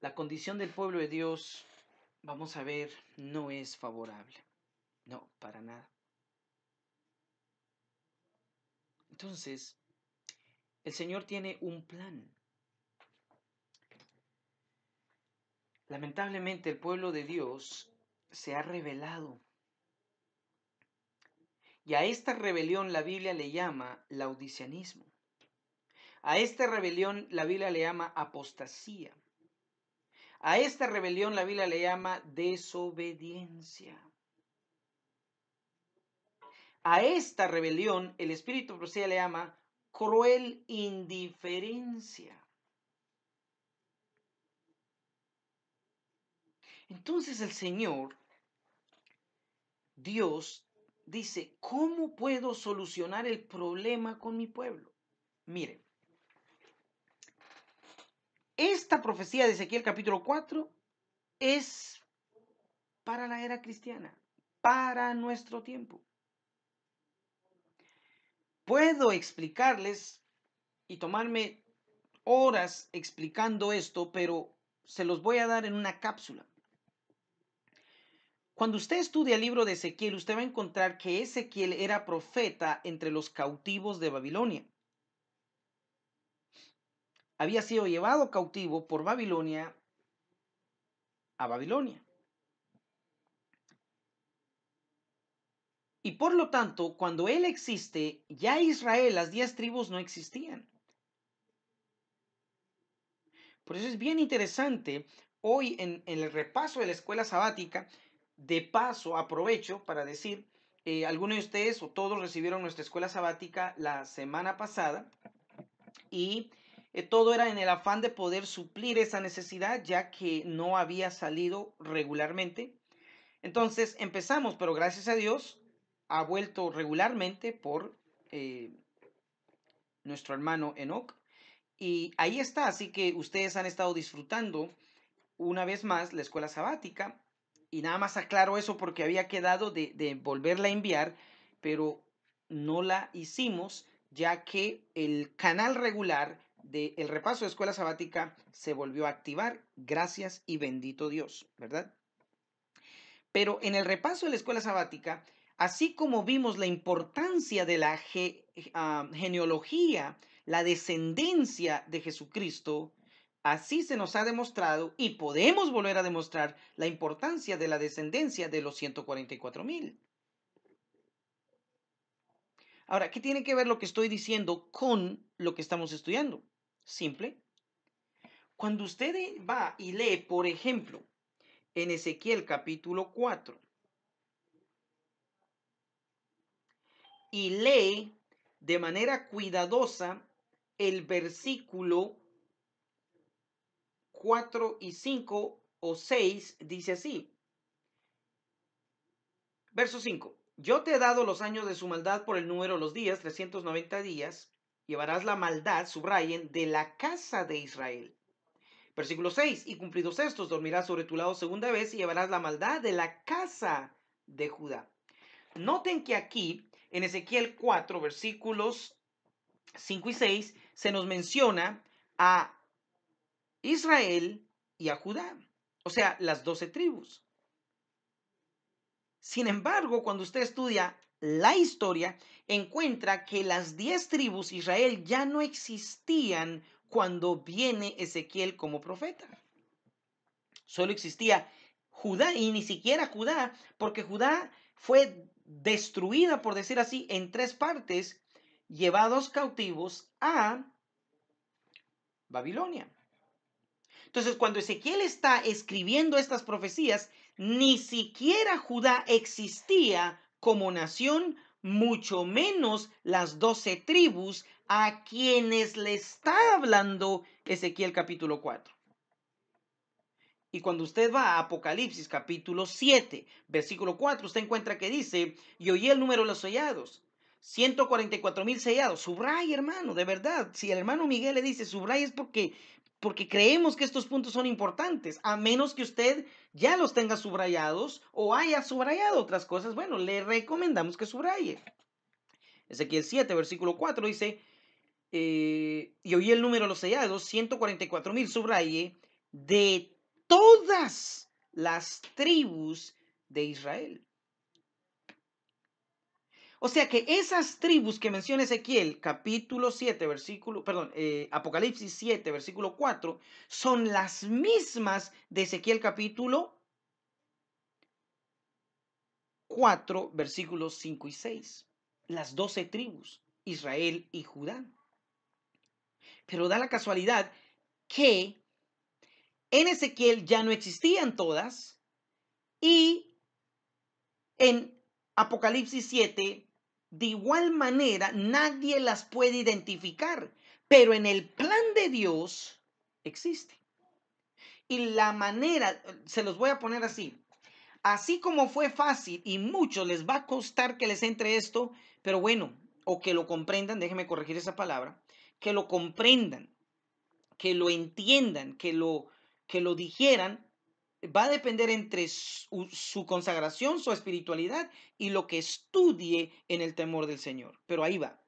Speaker 1: la condición del pueblo de Dios, vamos a ver, no es favorable. No, para nada. Entonces, el Señor tiene un plan. Lamentablemente el pueblo de Dios se ha rebelado. Y a esta rebelión la Biblia le llama laudicianismo. A esta rebelión la Biblia le llama apostasía. A esta rebelión la Biblia le llama desobediencia. A esta rebelión el Espíritu Profecía le llama cruel indiferencia. Entonces el Señor, Dios, dice, ¿cómo puedo solucionar el problema con mi pueblo? Miren, esta profecía de Ezequiel capítulo 4 es para la era cristiana, para nuestro tiempo. Puedo explicarles y tomarme horas explicando esto, pero se los voy a dar en una cápsula. Cuando usted estudia el libro de Ezequiel, usted va a encontrar que Ezequiel era profeta entre los cautivos de Babilonia había sido llevado cautivo por Babilonia a Babilonia. Y por lo tanto, cuando Él existe, ya Israel, las diez tribus no existían. Por eso es bien interesante, hoy en, el repaso de la escuela sabática, de paso aprovecho para decir, eh, algunos de ustedes o todos recibieron nuestra escuela sabática la semana pasada y eh, todo era en el afán de poder suplir esa necesidad ya que no había salido regularmente. Entonces empezamos, pero gracias a Dios ha vuelto regularmente por eh, nuestro hermano Enoch. Y ahí está, así que ustedes han estado disfrutando una vez más la escuela sabática. Y nada más aclaro eso porque había quedado de volverla a enviar, pero no la hicimos ya que el canal regular del repaso de escuela sabática se volvió a activar, gracias y bendito Dios, ¿verdad? Pero en el repaso de la escuela sabática, así como vimos la importancia de la ah, genealogía, la descendencia de Jesucristo, así se nos ha demostrado y podemos volver a demostrar la importancia de la descendencia de los 144 mil. Ahora, ¿qué tiene que ver lo que estoy diciendo con lo que estamos estudiando? simple. Cuando usted eh, va y lee, por ejemplo, en Ezequiel capítulo 4, y lee de manera cuidadosa el versículo 4 y 5 o 6, dice así. Verso 5. Yo te he dado los años de su maldad por el número de los días, 390 días, llevarás la maldad, subrayen, de la casa de Israel. Versículo 6, y cumplidos estos, dormirás sobre tu lado segunda vez y llevarás la maldad de la casa de Judá. Noten que aquí, en Ezequiel 4, versículos 5 y 6, se nos menciona a Israel y a Judá, o sea, las doce tribus. Sin embargo, cuando usted estudia la historia, encuentra que las diez tribus de Israel ya no existían cuando viene Ezequiel como profeta. Solo existía Judá y ni siquiera Judá, porque Judá fue destruida, por decir así, en tres partes, llevados cautivos a Babilonia. Entonces, cuando Ezequiel está escribiendo estas profecías, ni siquiera Judá existía como nación, mucho menos las doce tribus a quienes le está hablando Ezequiel capítulo 4. Y cuando usted va a Apocalipsis capítulo 7, versículo 4, usted encuentra que dice, y oí el número de los sellados, 144 mil sellados. subray hermano, de verdad. Si el hermano Miguel le dice subray es porque porque creemos que estos puntos son importantes, a menos que usted ya los tenga subrayados o haya subrayado otras cosas, bueno, le recomendamos que subraye. Ezequiel 7, versículo 4 dice, eh, y oí el número de los sellados, 144 mil, subraye, de todas las tribus de Israel. O sea que esas tribus que menciona Ezequiel, capítulo 7, versículo, perdón, eh, Apocalipsis 7, versículo 4, son las mismas de Ezequiel capítulo 4, versículos 5 y 6. Las doce tribus, Israel y Judá. Pero da la casualidad que en Ezequiel ya no existían todas y en Apocalipsis 7 de igual manera nadie las puede identificar, pero en el plan de Dios existe. Y la manera, se los voy a poner así, así como fue fácil y mucho les va a costar que les entre esto, pero bueno, o que lo comprendan, déjenme corregir esa palabra, que lo comprendan, que lo entiendan, que lo, que lo dijeran, va a depender entre su, consagración, su espiritualidad y lo que estudie en el temor del Señor. Pero ahí va.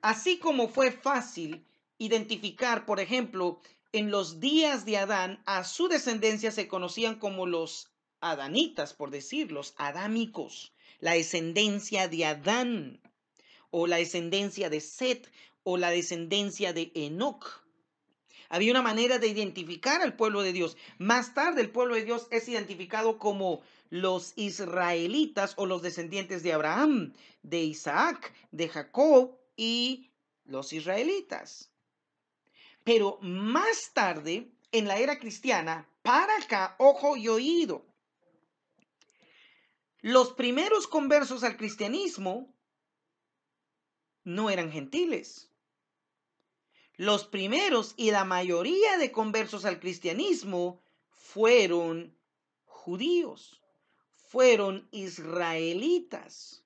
Speaker 1: Así como fue fácil identificar, por ejemplo, en los días de Adán, a su descendencia se conocían como los adanitas, por decir, los adámicos, la descendencia de Adán, o la descendencia de Set, o la descendencia de Enoch. Había una manera de identificar al pueblo de Dios. Más tarde el pueblo de Dios es identificado como los israelitas o los descendientes de Abraham, de Isaac, de Jacob y los israelitas. Pero más tarde, en la era cristiana, para acá, ojo y oído. Los primeros conversos al cristianismo no eran gentiles. Los primeros y la mayoría de conversos al cristianismo fueron judíos, fueron israelitas.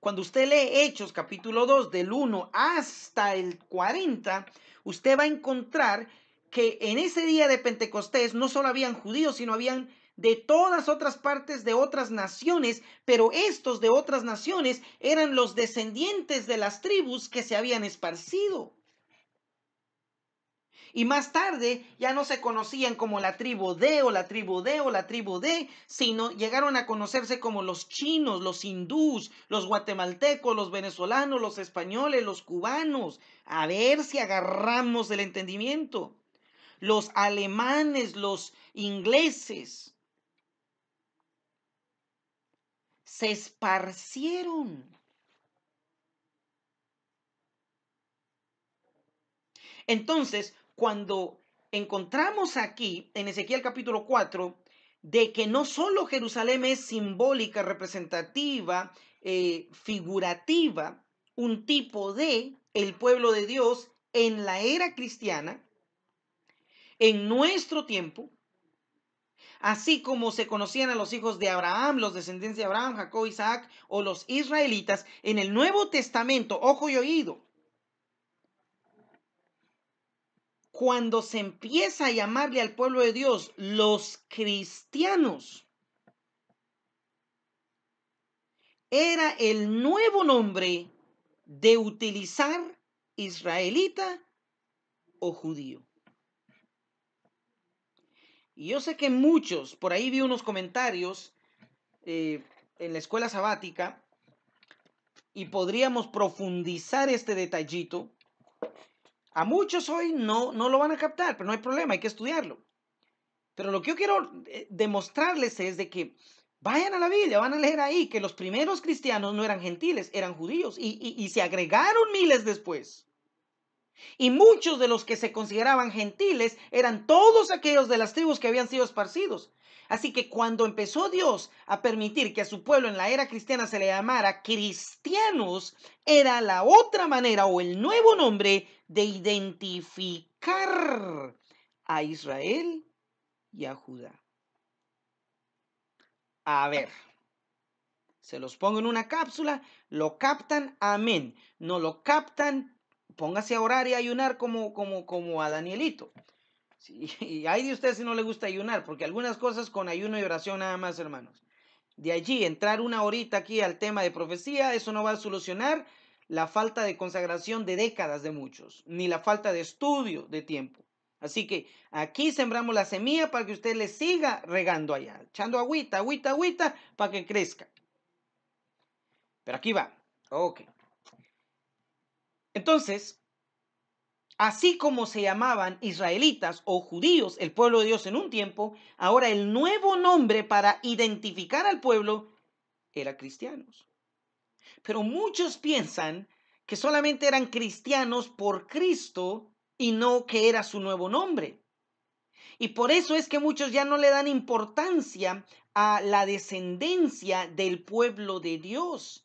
Speaker 1: Cuando usted lee Hechos capítulo 2 del 1 hasta el 40, usted va a encontrar que en ese día de Pentecostés no solo habían judíos, sino habían de todas otras partes de otras naciones, pero estos de otras naciones eran los descendientes de las tribus que se habían esparcido. Y más tarde ya no se conocían como la tribu D o la tribu D o la tribu D sino llegaron a conocerse como los chinos, los hindús, los guatemaltecos, los venezolanos, los españoles, los cubanos. A ver si agarramos el entendimiento. Los alemanes, los ingleses. Se esparcieron. Entonces, cuando encontramos aquí en Ezequiel capítulo 4 de que no solo Jerusalén es simbólica, representativa, eh, figurativa, un tipo de el pueblo de Dios en la era cristiana, en nuestro tiempo, así como se conocían a los hijos de Abraham, los descendientes de Abraham, Jacob, Isaac o los israelitas, en el Nuevo Testamento, ojo y oído, cuando se empieza a llamarle al pueblo de Dios los cristianos, era el nuevo nombre de utilizar israelita o judío. Y yo sé que muchos, por ahí vi unos comentarios eh, en la escuela sabática, y podríamos profundizar este detallito, a muchos hoy no, no lo van a captar, pero no hay problema, hay que estudiarlo. Pero lo que yo quiero eh, demostrarles es de que vayan a la Biblia, van a leer ahí que los primeros cristianos no eran gentiles, eran judíos y, y se agregaron miles después. Y muchos de los que se consideraban gentiles eran todos aquellos de las tribus que habían sido esparcidos. Así que cuando empezó Dios a permitir que a su pueblo en la era cristiana se le llamara cristianos, era la otra manera o el nuevo nombre de identificar a Israel y a Judá. A ver, se los pongo en una cápsula, lo captan, amén. No lo captan, póngase a orar y ayunar como, como, como a Danielito. y hay de ustedes si no le gusta ayunar, porque algunas cosas con ayuno y oración nada más, hermanos. De allí, entrar una horita aquí al tema de profecía, eso no va a solucionar la falta de consagración de décadas de muchos, ni la falta de estudio de tiempo. Así que aquí sembramos la semilla para que usted le siga regando allá, echando agüita, agüita, agüita, para que crezca. Pero aquí va. Ok. Entonces, así como se llamaban israelitas o judíos el pueblo de Dios en un tiempo, ahora el nuevo nombre para identificar al pueblo era cristianos. Pero muchos piensan que solamente eran cristianos por Cristo y no que era su nuevo nombre. Y por eso es que muchos ya no le dan importancia a la descendencia del pueblo de Dios,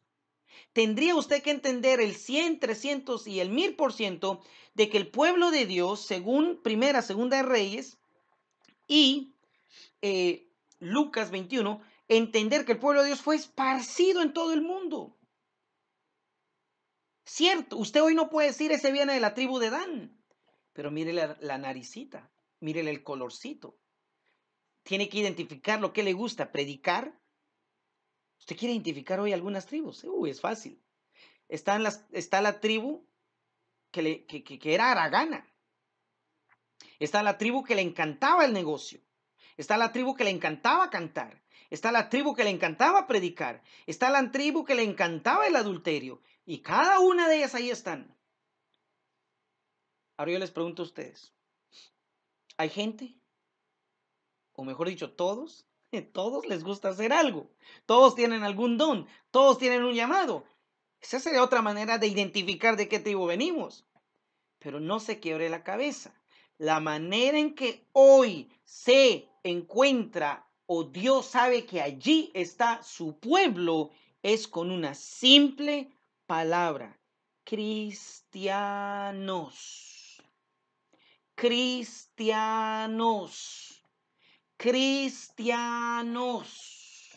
Speaker 1: tendría usted que entender el 100, 300 y el 1000% de que el pueblo de Dios, según Primera, Segunda de Reyes y eh, Lucas 21, entender que el pueblo de Dios fue esparcido en todo el mundo. Cierto, usted hoy no puede decir ese viene de la tribu de Dan, pero mire la, la naricita, mire el colorcito. Tiene que identificar lo que le gusta, predicar, Usted quiere identificar hoy algunas tribus. Uy, es fácil. Está, la tribu que, le, que era aragana. Está la tribu que le encantaba el negocio. Está la tribu que le encantaba cantar. Está la tribu que le encantaba predicar. Está la tribu que le encantaba el adulterio. Y cada una de ellas ahí están. Ahora yo les pregunto a ustedes. ¿Hay gente? O mejor dicho, todos Todos les gusta hacer algo. Todos tienen algún don. Todos tienen un llamado. Esa sería otra manera de identificar de qué tribu venimos. Pero no se quiebre la cabeza. La manera en que hoy se encuentra o Dios sabe que allí está su pueblo es con una simple palabra. Cristianos. Cristianos cristianos.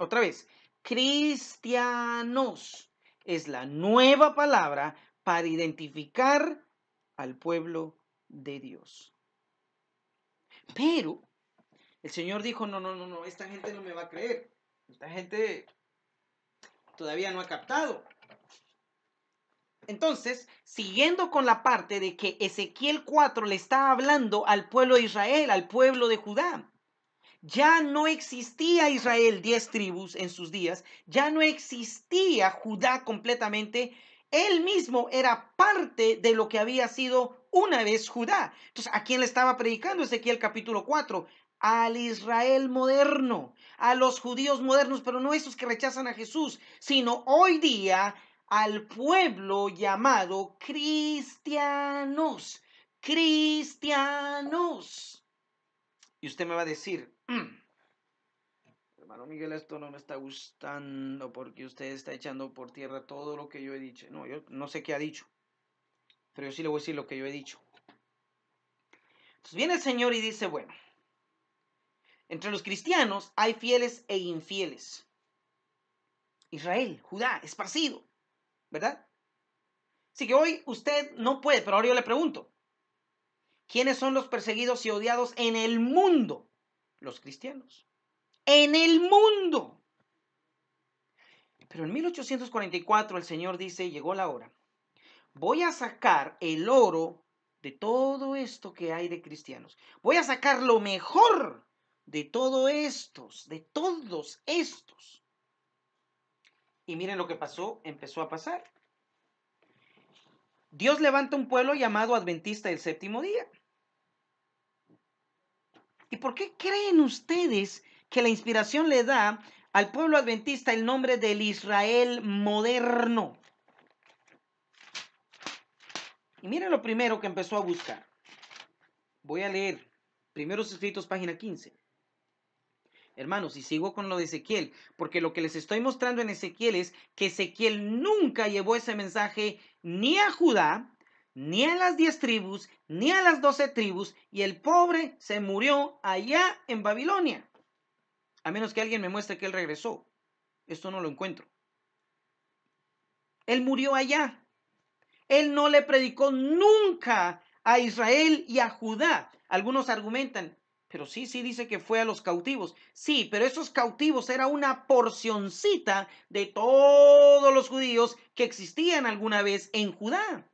Speaker 1: Otra vez, cristianos es la nueva palabra para identificar al pueblo de Dios. Pero el Señor dijo, no, no, no, no, esta gente no me va a creer. Esta gente todavía no ha captado. Entonces, siguiendo con la parte de que Ezequiel 4 le está hablando al pueblo de Israel, al pueblo de Judá. Ya no existía Israel diez tribus en sus días, ya no existía Judá completamente. Él mismo era parte de lo que había sido una vez Judá. Entonces, ¿a quién le estaba predicando Ezequiel capítulo 4? al Israel moderno, a los judíos modernos, pero no esos que rechazan a Jesús, sino hoy día al pueblo llamado cristianos, cristianos. Y usted me va a decir, mm, hermano Miguel, esto no me está gustando porque usted está echando por tierra todo lo que yo he dicho. No, yo no sé qué ha dicho, pero yo sí le voy a decir lo que yo he dicho. Entonces viene el Señor y dice, bueno, entre los cristianos hay fieles e infieles. Israel, Judá, esparcido. ¿verdad? Así que hoy usted no puede, pero ahora yo le pregunto, ¿quiénes son los perseguidos y odiados en el mundo? Los cristianos. En el mundo. Pero en 1844 el Señor dice, llegó la hora. Voy a sacar el oro de todo esto que hay de cristianos. Voy a sacar lo mejor de todos estos, de todos estos. Y miren lo que pasó, empezó a pasar. Dios levanta un pueblo llamado Adventista del séptimo día. ¿Y por qué creen ustedes que la inspiración le da al pueblo adventista el nombre del Israel moderno? Y miren lo primero que empezó a buscar. Voy a leer Primeros Escritos, página 15. Hermanos, y sigo con lo de Ezequiel, porque lo que les estoy mostrando en Ezequiel es que Ezequiel nunca llevó ese mensaje ni a Judá, ni a las diez tribus, ni a las doce tribus, y el pobre se murió allá en Babilonia. A menos que alguien me muestre que él regresó. Esto no lo encuentro. Él murió allá. Él no le predicó nunca a Israel y a Judá. Algunos argumentan, pero sí, sí dice que fue a los cautivos. Sí, pero esos cautivos era una porcioncita de todos los judíos que existían alguna vez en Judá.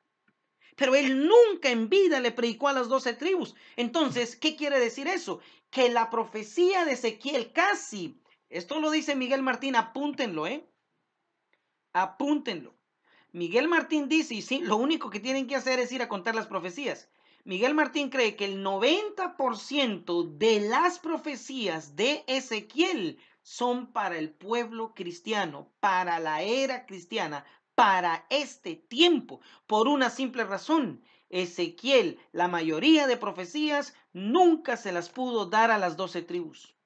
Speaker 1: Pero él nunca en vida le predicó a las doce tribus. Entonces, ¿qué quiere decir eso? Que la profecía de Ezequiel casi, esto lo dice Miguel Martín, apúntenlo, ¿eh? Apúntenlo. Miguel Martín dice, y sí, lo único que tienen que hacer es ir a contar las profecías. Miguel Martín cree que el 90% de las profecías de Ezequiel son para el pueblo cristiano, para la era cristiana, para este tiempo, por una simple razón. Ezequiel, la mayoría de profecías nunca se las pudo dar a las doce tribus.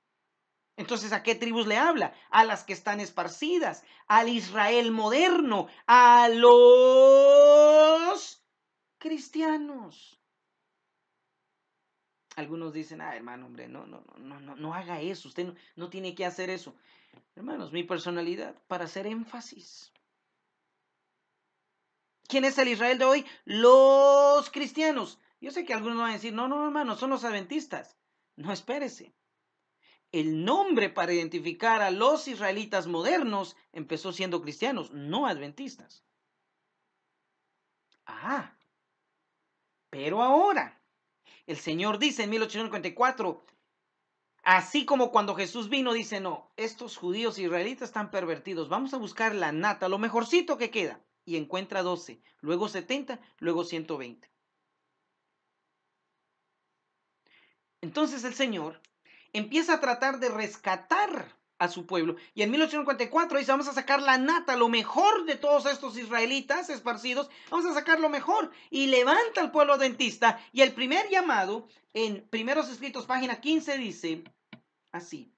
Speaker 1: Entonces, ¿a qué tribus le habla? A las que están esparcidas, al Israel moderno, a los cristianos. Algunos dicen, ah, hermano, hombre, no, no, no, no, no haga eso, usted no, no tiene que hacer eso. Hermanos, mi personalidad, para hacer énfasis. ¿Quién es el Israel de hoy? Los cristianos. Yo sé que algunos van a decir, no, no, hermano, son los adventistas. No espérese. El nombre para identificar a los israelitas modernos empezó siendo cristianos, no adventistas. Ah, pero ahora el Señor dice en 1854, así como cuando Jesús vino, dice, no, estos judíos israelitas están pervertidos, vamos a buscar la nata, lo mejorcito que queda, y encuentra 12, luego 70, luego 120. Entonces el Señor empieza a tratar de rescatar a su pueblo. Y en 1854 dice, vamos a sacar la nata, lo mejor de todos estos israelitas esparcidos, vamos a sacar lo mejor. Y levanta al pueblo dentista. Y el primer llamado, en primeros escritos, página 15, dice así.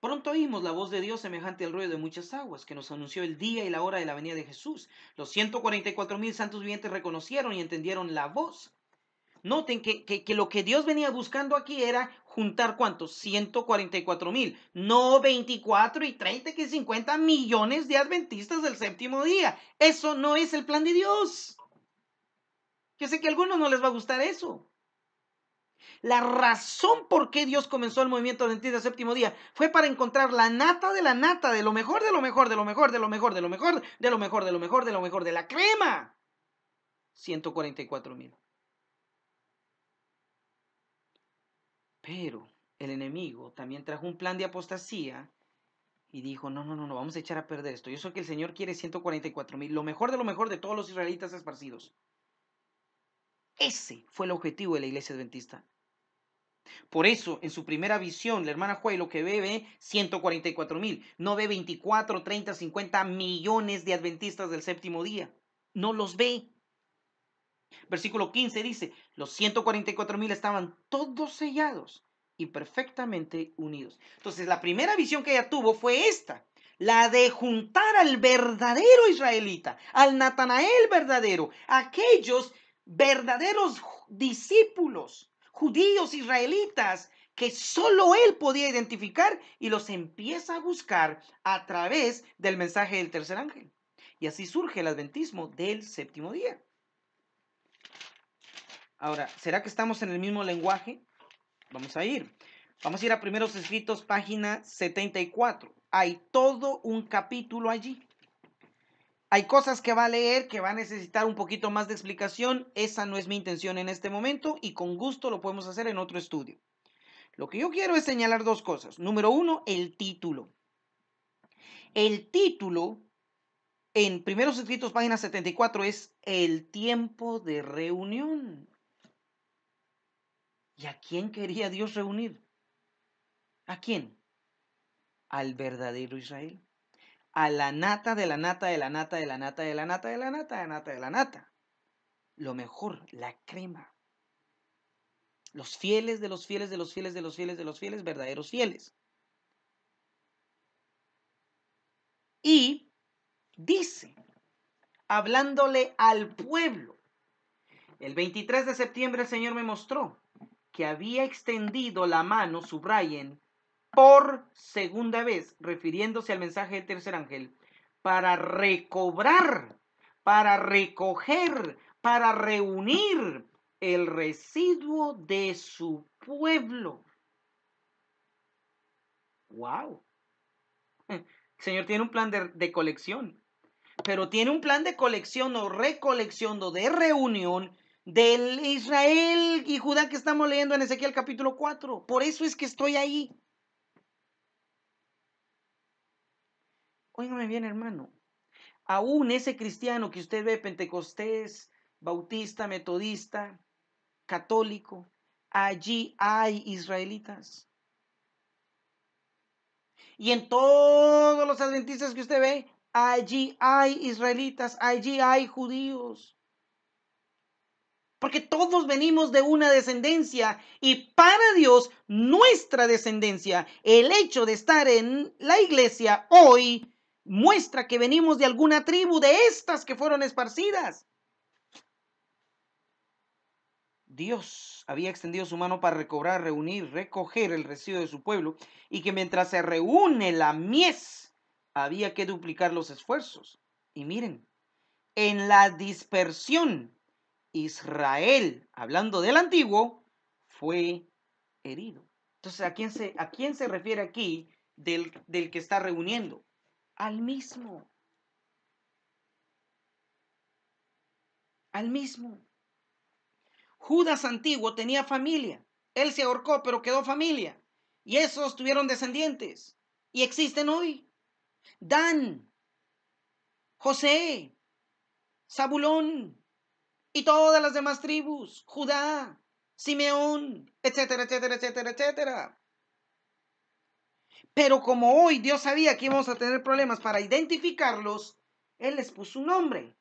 Speaker 1: Pronto oímos la voz de Dios semejante al ruido de muchas aguas, que nos anunció el día y la hora de la venida de Jesús. Los 144 mil santos vivientes reconocieron y entendieron la voz. Noten que, lo que Dios venía buscando aquí era juntar cuántos? 144 mil, no 24 y 30 que 50 millones de adventistas del séptimo día. Eso no es el plan de Dios. Yo sé que a algunos no les va a gustar eso. La razón por qué Dios comenzó el movimiento adventista del séptimo día fue para encontrar la nata de la nata, de lo mejor, de lo mejor, de lo mejor, de lo mejor, de lo mejor, de lo mejor, de lo mejor, de lo mejor, de la crema. 144 mil. Pero el enemigo también trajo un plan de apostasía y dijo, no, no, no, no, vamos a echar a perder esto. Yo sé que el Señor quiere 144 mil, lo mejor de lo mejor de todos los israelitas esparcidos. Ese fue el objetivo de la iglesia adventista. Por eso, en su primera visión, la hermana Juárez lo que ve ve 144 mil, no ve 24, 30, 50 millones de adventistas del séptimo día. No los ve. Versículo 15 dice, los 144 mil estaban todos sellados y perfectamente unidos. Entonces, la primera visión que ella tuvo fue esta, la de juntar al verdadero israelita, al Natanael verdadero, aquellos verdaderos discípulos judíos israelitas que solo él podía identificar y los empieza a buscar a través del mensaje del tercer ángel. Y así surge el adventismo del séptimo día. Ahora, ¿será que estamos en el mismo lenguaje? Vamos a ir. Vamos a ir a primeros escritos, página 74. Hay todo un capítulo allí. Hay cosas que va a leer que va a necesitar un poquito más de explicación. Esa no es mi intención en este momento y con gusto lo podemos hacer en otro estudio. Lo que yo quiero es señalar dos cosas. Número uno, el título. El título en primeros escritos, página 74, es el tiempo de reunión. ¿Y a quién quería Dios reunir? ¿A quién? Al verdadero Israel. A la nata de la nata de la nata de la nata de la nata de la nata de la nata de la nata. Lo mejor, la crema. Los fieles de los fieles de los fieles de los fieles de los fieles, verdaderos fieles. Y dice, hablándole al pueblo, el 23 de septiembre el Señor me mostró que había extendido la mano, subrayen, por segunda vez, refiriéndose al mensaje del tercer ángel, para recobrar, para recoger, para reunir el residuo de su pueblo. ¡Wow! El Señor tiene un plan de colección, pero tiene un plan de colección o recolección o de reunión del Israel y Judá que estamos leyendo en Ezequiel capítulo 4. Por eso es que estoy ahí. Óigame bien, hermano. Aún ese cristiano que usted ve, pentecostés, bautista, metodista, católico, allí hay israelitas. Y en todos los adventistas que usted ve, allí hay israelitas, allí hay judíos. Porque todos venimos de una descendencia y para Dios nuestra descendencia, el hecho de estar en la iglesia hoy muestra que venimos de alguna tribu de estas que fueron esparcidas. Dios había extendido su mano para recobrar, reunir, recoger el residuo de su pueblo y que mientras se reúne la mies había que duplicar los esfuerzos. Y miren, en la dispersión Israel, hablando del antiguo, fue herido. Entonces, ¿a quién se, a quién se refiere aquí del, del que está reuniendo? Al mismo. Al mismo. Judas antiguo tenía familia. Él se ahorcó, pero quedó familia. Y esos tuvieron descendientes. Y existen hoy. Dan, José, Zabulón, y todas las demás tribus, Judá, Simeón, etcétera, etcétera, etcétera, etcétera. Pero como hoy Dios sabía que íbamos a tener problemas para identificarlos, Él les puso un nombre,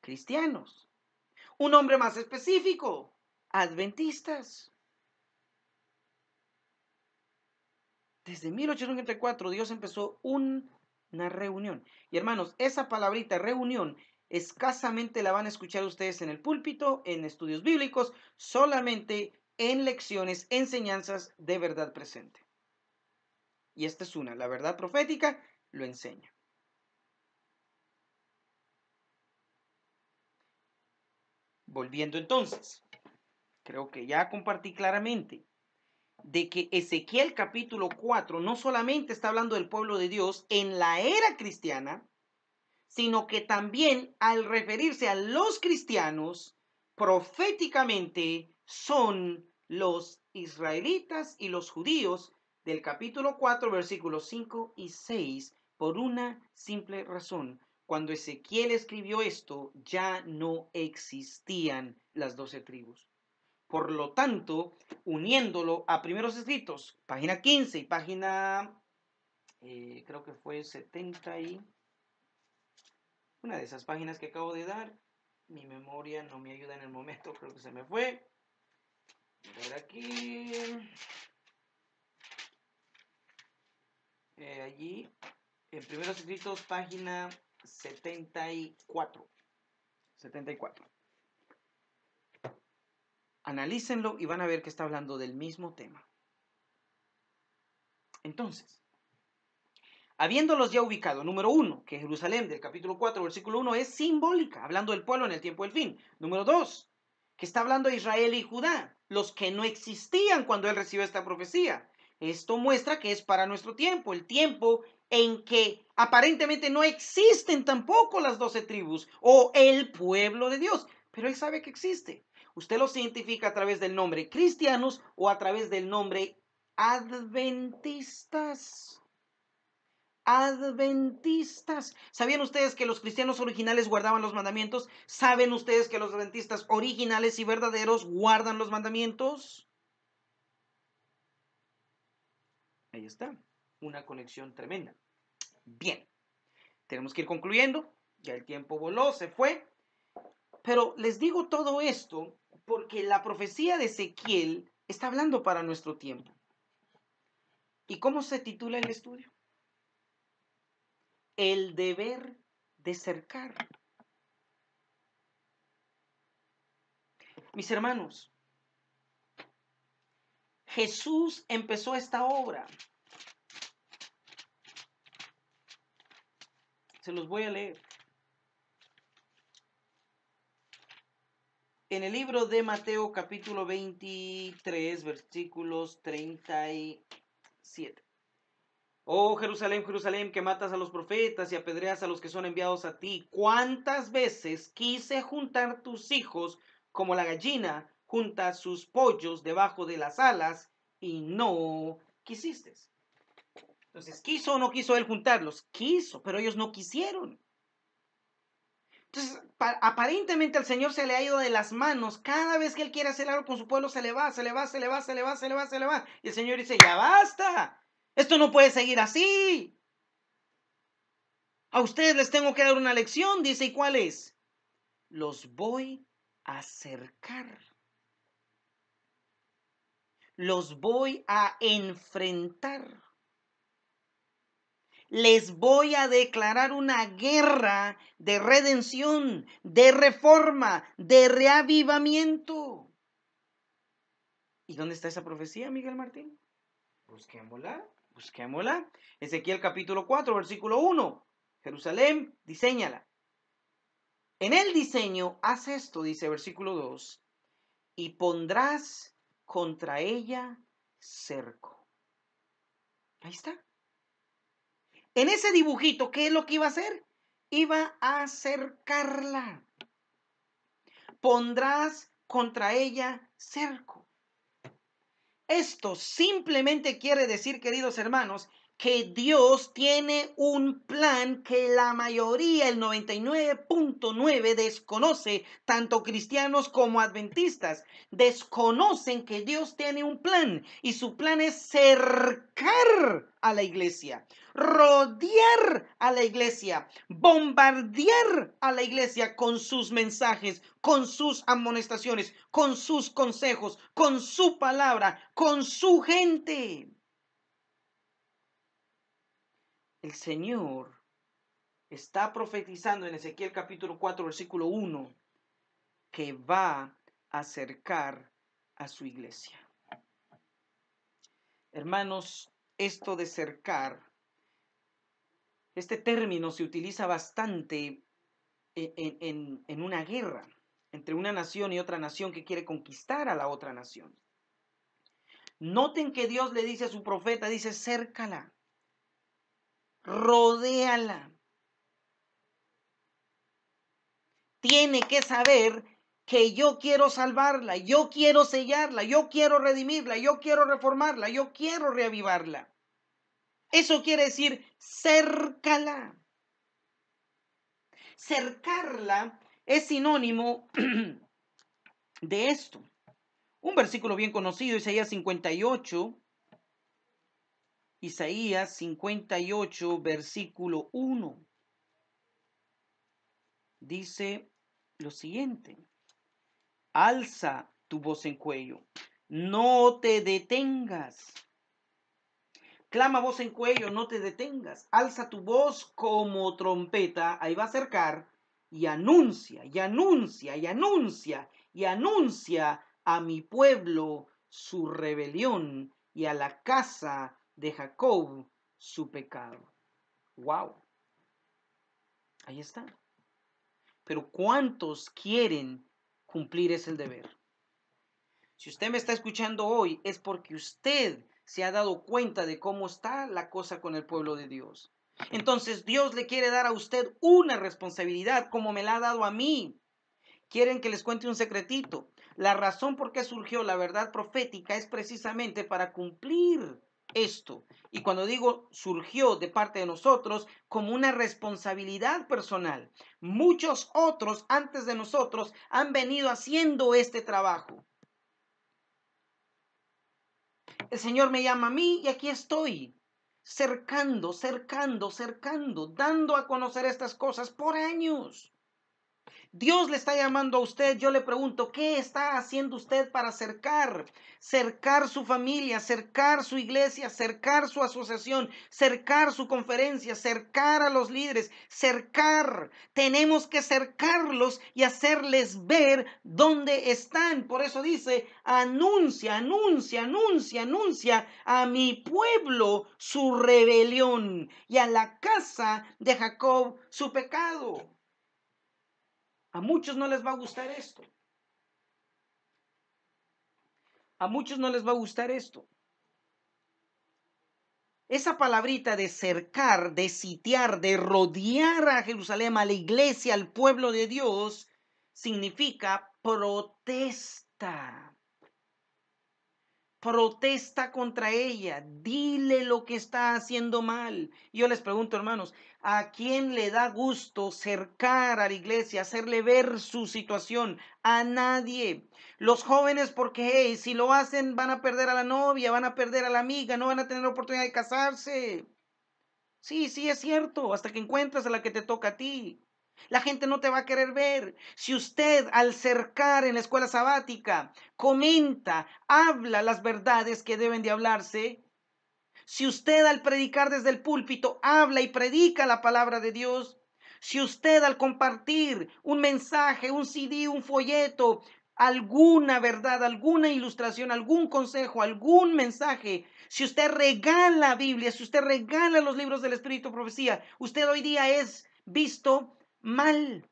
Speaker 1: cristianos. Un nombre más específico, adventistas. Desde 1894 Dios empezó una reunión. Y hermanos, esa palabrita reunión Escasamente la van a escuchar ustedes en el púlpito, en estudios bíblicos, solamente en lecciones, enseñanzas de verdad presente. Y esta es una, la verdad profética lo enseña. Volviendo entonces, creo que ya compartí claramente de que Ezequiel capítulo 4 no solamente está hablando del pueblo de Dios en la era cristiana, sino que también al referirse a los cristianos, proféticamente son los israelitas y los judíos del capítulo 4, versículos 5 y 6, por una simple razón. Cuando Ezequiel escribió esto, ya no existían las doce tribus. Por lo tanto, uniéndolo a primeros escritos, página 15 y página, eh, creo que fue 70 y una de esas páginas que acabo de dar. Mi memoria no me ayuda en el momento, creo que se me fue. A ver aquí. Eh, allí, en primeros escritos, página 74. 74. Analícenlo y van a ver que está hablando del mismo tema. Entonces, habiéndolos ya ubicado, número uno, que Jerusalén del capítulo 4, versículo 1 es simbólica, hablando del pueblo en el tiempo del fin. Número dos, que está hablando de Israel y Judá, los que no existían cuando él recibió esta profecía. Esto muestra que es para nuestro tiempo, el tiempo en que aparentemente no existen tampoco las doce tribus o el pueblo de Dios, pero él sabe que existe. Usted lo identifica a través del nombre cristianos o a través del nombre adventistas adventistas. ¿Sabían ustedes que los cristianos originales guardaban los mandamientos? ¿Saben ustedes que los adventistas originales y verdaderos guardan los mandamientos? Ahí está, una conexión tremenda. Bien, tenemos que ir concluyendo. Ya el tiempo voló, se fue. Pero les digo todo esto porque la profecía de Ezequiel está hablando para nuestro tiempo. ¿Y cómo se titula el estudio? el deber de cercar. Mis hermanos, Jesús empezó esta obra. Se los voy a leer. En el libro de Mateo capítulo 23, versículos siete. Oh Jerusalén, Jerusalén, que matas a los profetas y apedreas a los que son enviados a ti. ¿Cuántas veces quise juntar tus hijos como la gallina junta sus pollos debajo de las alas y no quisiste? Entonces, ¿quiso o no quiso él juntarlos? Quiso, pero ellos no quisieron. Entonces, aparentemente al Señor se le ha ido de las manos. Cada vez que Él quiere hacer algo con su pueblo, se le va, se le va, se le va, se le va, se le va, se le va. Y el Señor dice, ya basta. Esto no puede seguir así. A ustedes les tengo que dar una lección, dice, ¿y cuál es? Los voy a acercar. Los voy a enfrentar. Les voy a declarar una guerra de redención, de reforma, de reavivamiento. ¿Y dónde está esa profecía, Miguel Martín? volar. Busquémosla. Pues, Ezequiel capítulo 4, versículo 1. Jerusalén, diseñala. En el diseño, haz esto, dice versículo 2, y pondrás contra ella cerco. Ahí está. En ese dibujito, ¿qué es lo que iba a hacer? Iba a acercarla. Pondrás contra ella cerco. Esto simplemente quiere decir, queridos hermanos, que Dios tiene un plan que la mayoría, el 99.9, desconoce, tanto cristianos como adventistas, desconocen que Dios tiene un plan y su plan es cercar a la iglesia, rodear a la iglesia, bombardear a la iglesia con sus mensajes, con sus amonestaciones, con sus consejos, con su palabra, con su gente el Señor está profetizando en Ezequiel capítulo 4, versículo 1, que va a acercar a su iglesia. Hermanos, esto de cercar, este término se utiliza bastante e, e, en, una guerra entre una nación y otra nación que quiere conquistar a la otra nación. Noten que Dios le dice a su profeta, dice, cércala rodéala. Tiene que saber que yo quiero salvarla, yo quiero sellarla, yo quiero redimirla, yo quiero reformarla, yo quiero reavivarla. Eso quiere decir cercala. Cercarla es sinónimo de esto. Un versículo bien conocido, Isaías 58, Isaías 58, versículo 1, dice lo siguiente, alza tu voz en cuello, no te detengas. Clama voz en cuello, no te detengas. Alza tu voz como trompeta, ahí va a acercar, y anuncia, y anuncia, y anuncia, y anuncia a mi pueblo su rebelión y a la casa de Jacob su pecado. ¡Wow! Ahí está. Pero ¿cuántos quieren cumplir ese deber? Si usted me está escuchando hoy es porque usted se ha dado cuenta de cómo está la cosa con el pueblo de Dios. Entonces Dios le quiere dar a usted una responsabilidad como me la ha dado a mí. Quieren que les cuente un secretito. La razón por qué surgió la verdad profética es precisamente para cumplir esto. Y cuando digo surgió de parte de nosotros como una responsabilidad personal, muchos otros antes de nosotros han venido haciendo este trabajo. El Señor me llama a mí y aquí estoy, cercando, cercando, cercando, dando a conocer estas cosas por años. Dios le está llamando a usted. Yo le pregunto, ¿qué está haciendo usted para acercar, Cercar su familia, cercar su iglesia, cercar su asociación, cercar su conferencia, cercar a los líderes, cercar. Tenemos que cercarlos y hacerles ver dónde están. Por eso dice, anuncia, anuncia, anuncia, anuncia a mi pueblo su rebelión y a la casa de Jacob su pecado. A muchos no les va a gustar esto. A muchos no les va a gustar esto. Esa palabrita de cercar, de sitiar, de rodear a Jerusalén, a la iglesia, al pueblo de Dios, significa protesta protesta contra ella, dile lo que está haciendo mal. Yo les pregunto, hermanos, ¿a quién le da gusto cercar a la iglesia, hacerle ver su situación? A nadie. Los jóvenes, porque si lo hacen, van a perder a la novia, van a perder a la amiga, no van a tener oportunidad de casarse. Sí, sí, es cierto, hasta que encuentras a la que te toca a ti. La gente no te va a querer ver. Si usted al cercar en la escuela sabática comenta, habla las verdades que deben de hablarse, si usted al predicar desde el púlpito habla y predica la palabra de Dios, si usted al compartir un mensaje, un CD, un folleto, alguna verdad, alguna ilustración, algún consejo, algún mensaje, si usted regala Biblia, si usted regala los libros del Espíritu Profecía, usted hoy día es visto mal.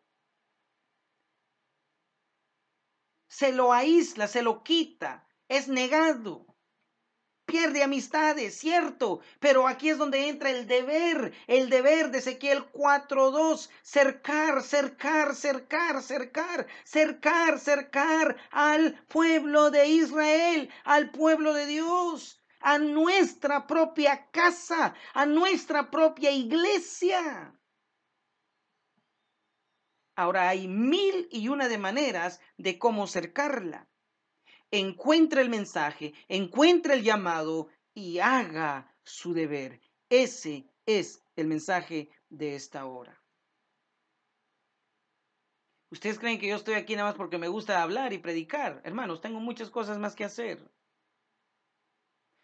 Speaker 1: Se lo aísla, se lo quita, es negado. Pierde amistades, cierto, pero aquí es donde entra el deber, el deber de Ezequiel 4.2, cercar, cercar, cercar, cercar, cercar, cercar al pueblo de Israel, al pueblo de Dios, a nuestra propia casa, a nuestra propia iglesia. Ahora hay mil y una de maneras de cómo cercarla. Encuentra el mensaje, encuentra el llamado y haga su deber. Ese es el mensaje de esta hora. Ustedes creen que yo estoy aquí nada más porque me gusta hablar y predicar. Hermanos, tengo muchas cosas más que hacer.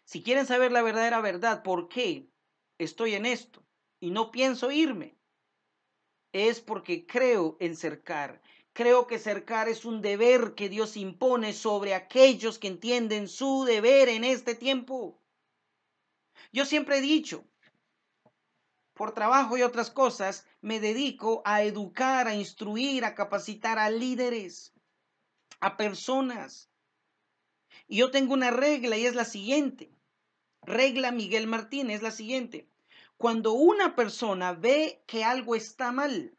Speaker 1: Si quieren saber la verdadera verdad, ¿por qué estoy en esto? Y no pienso irme es porque creo en cercar. Creo que cercar es un deber que Dios impone sobre aquellos que entienden su deber en este tiempo. Yo siempre he dicho, por trabajo y otras cosas, me dedico a educar, a instruir, a capacitar a líderes, a personas. Y yo tengo una regla y es la siguiente. Regla Miguel Martínez, es la siguiente. Cuando una persona ve que algo está mal,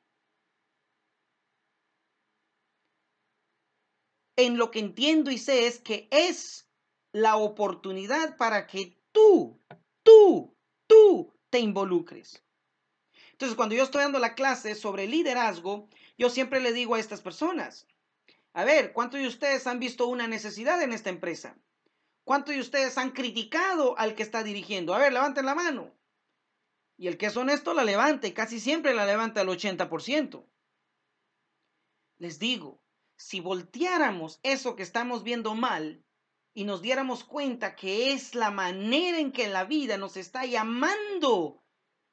Speaker 1: en lo que entiendo y sé es que es la oportunidad para que tú, tú, tú te involucres. Entonces, cuando yo estoy dando la clase sobre liderazgo, yo siempre le digo a estas personas, a ver, ¿cuántos de ustedes han visto una necesidad en esta empresa? ¿Cuántos de ustedes han criticado al que está dirigiendo? A ver, levanten la mano. Y el que es honesto la levanta y casi siempre la levanta al 80%. Les digo, si volteáramos eso que estamos viendo mal y nos diéramos cuenta que es la manera en que la vida nos está llamando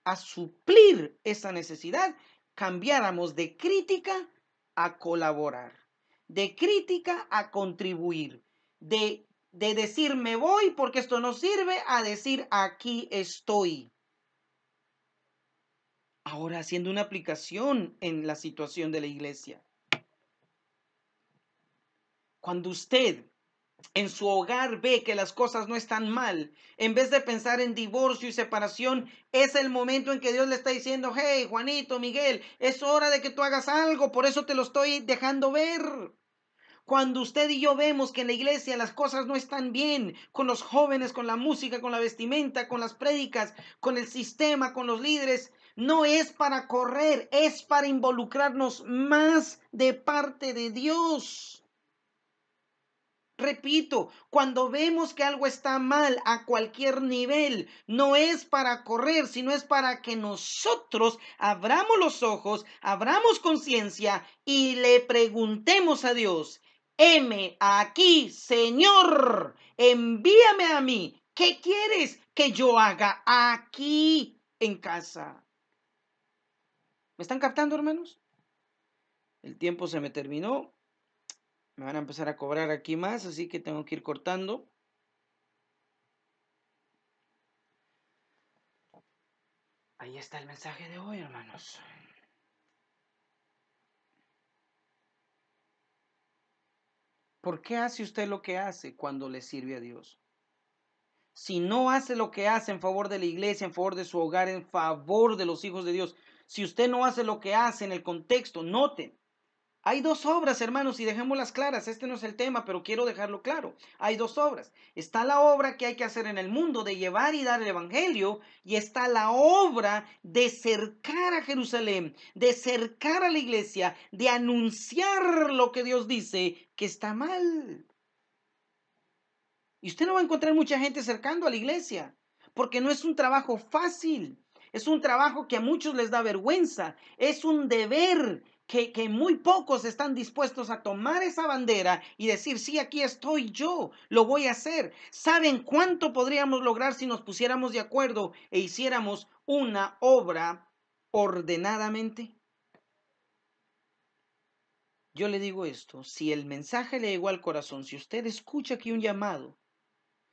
Speaker 1: a suplir esa necesidad, cambiáramos de crítica a colaborar, de crítica a contribuir, de, de decir me voy porque esto no sirve a decir aquí estoy ahora haciendo una aplicación en la situación de la iglesia. Cuando usted en su hogar ve que las cosas no están mal, en vez de pensar en divorcio y separación, es el momento en que Dios le está diciendo, hey, Juanito, Miguel, es hora de que tú hagas algo, por eso te lo estoy dejando ver. Cuando usted y yo vemos que en la iglesia las cosas no están bien, con los jóvenes, con la música, con la vestimenta, con las prédicas, con el sistema, con los líderes, no es para correr, es para involucrarnos más de parte de Dios. Repito, cuando vemos que algo está mal a cualquier nivel, no es para correr, sino es para que nosotros abramos los ojos, abramos conciencia y le preguntemos a Dios, heme aquí, Señor, envíame a mí. ¿Qué quieres que yo haga aquí en casa? están captando, hermanos? El tiempo se me terminó. Me van a empezar a cobrar aquí más, así que tengo que ir cortando. Ahí está el mensaje de hoy, hermanos. ¿Por qué hace usted lo que hace cuando le sirve a Dios? Si no hace lo que hace en favor de la iglesia, en favor de su hogar, en favor de los hijos de Dios, si usted no hace lo que hace en el contexto. Noten, hay dos obras, hermanos, y dejémoslas claras. Este no es el tema, pero quiero dejarlo claro. Hay dos obras. Está la obra que hay que hacer en el mundo de llevar y dar el Evangelio, y está la obra de cercar a Jerusalén, de cercar a la iglesia, de anunciar lo que Dios dice que está mal. Y usted no va a encontrar mucha gente cercando a la iglesia, porque no es un trabajo fácil. Es un trabajo que a muchos les da vergüenza. Es un deber que, muy pocos están dispuestos a tomar esa bandera y decir, sí, aquí estoy yo, lo voy a hacer. ¿Saben cuánto podríamos lograr si nos pusiéramos de acuerdo e hiciéramos una obra ordenadamente? Yo le digo esto, si el mensaje le llegó al corazón, si usted escucha aquí un llamado,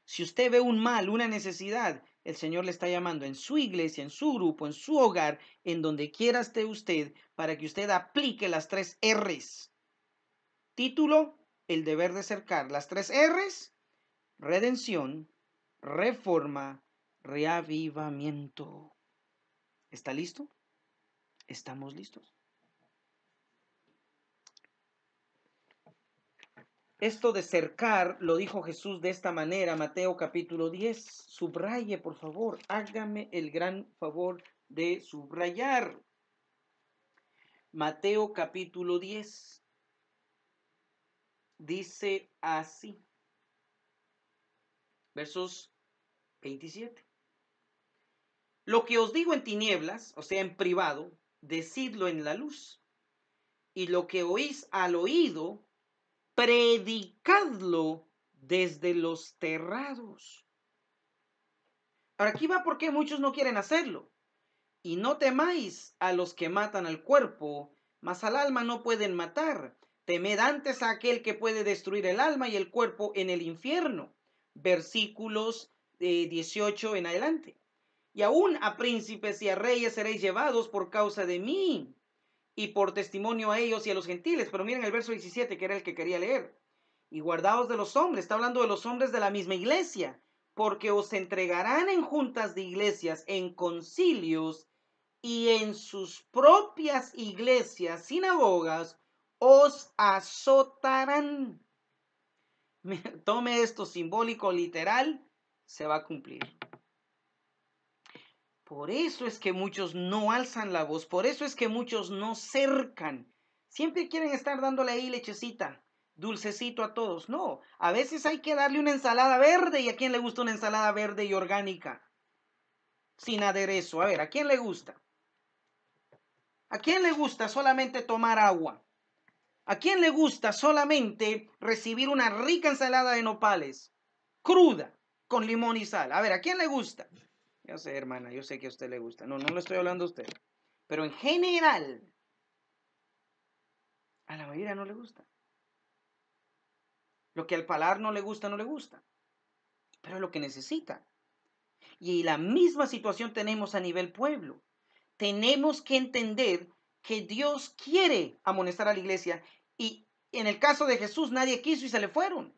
Speaker 1: si usted ve un mal, una necesidad, el Señor le está llamando en su iglesia, en su grupo, en su hogar, en donde quiera esté usted, para que usted aplique las tres R's. Título, el deber de cercar. Las tres R's, redención, reforma, reavivamiento. ¿Está listo? ¿Estamos listos? Esto de cercar lo dijo Jesús de esta manera, Mateo capítulo 10. Subraye, por favor, hágame el gran favor de subrayar. Mateo capítulo 10 dice así, versos 27. Lo que os digo en tinieblas, o sea, en privado, decidlo en la luz. Y lo que oís al oído, predicadlo desde los terrados. Ahora aquí va porque muchos no quieren hacerlo. Y no temáis a los que matan al cuerpo, mas al alma no pueden matar. Temed antes a aquel que puede destruir el alma y el cuerpo en el infierno. Versículos eh, 18 en adelante. Y aún a príncipes y a reyes seréis llevados por causa de mí y por testimonio a ellos y a los gentiles. Pero miren el verso 17, que era el que quería leer. Y guardaos de los hombres, está hablando de los hombres de la misma iglesia, porque os entregarán en juntas de iglesias, en concilios y en sus propias iglesias, sinagogas, os azotarán. Tome esto simbólico, literal, se va a cumplir. Por eso es que muchos no alzan la voz, por eso es que muchos no cercan. Siempre quieren estar dándole ahí lechecita, dulcecito a todos. No, a veces hay que darle una ensalada verde y a quién le gusta una ensalada verde y orgánica, sin aderezo. A ver, ¿a quién le gusta? ¿A quién le gusta solamente tomar agua? ¿A quién le gusta solamente recibir una rica ensalada de nopales, cruda, con limón y sal? A ver, ¿a quién le gusta? Yo sé, hermana, yo sé que a usted le gusta. No, no le estoy hablando a usted. Pero en general, a la mayoría no le gusta. Lo que al palar no le gusta, no le gusta. Pero es lo que necesita. Y la misma situación tenemos a nivel pueblo. Tenemos que entender que Dios quiere amonestar a la iglesia y en el caso de Jesús nadie quiso y se le fueron.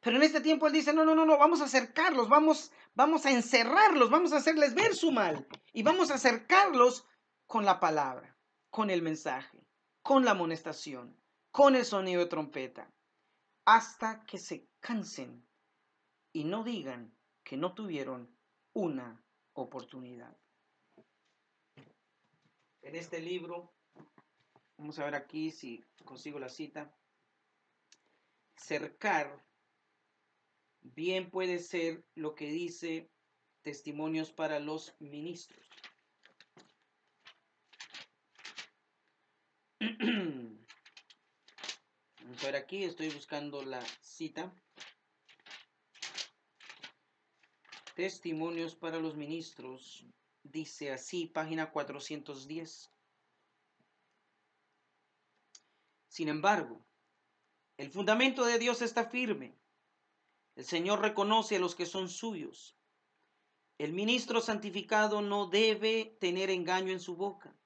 Speaker 1: Pero en este tiempo él dice, no, no, no, no, vamos a acercarlos, vamos Vamos a encerrarlos, vamos a hacerles ver su mal y vamos a acercarlos con la palabra, con el mensaje, con la amonestación, con el sonido de trompeta, hasta que se cansen y no digan que no tuvieron una oportunidad. En este libro, vamos a ver aquí si consigo la cita, cercar bien puede ser lo que dice Testimonios para los Ministros. Vamos a ver aquí, estoy buscando la cita. Testimonios para los ministros, dice así, página 410. Sin embargo, el fundamento de Dios está firme el Señor reconoce a los que son suyos. El ministro santificado no debe tener engaño en su boca.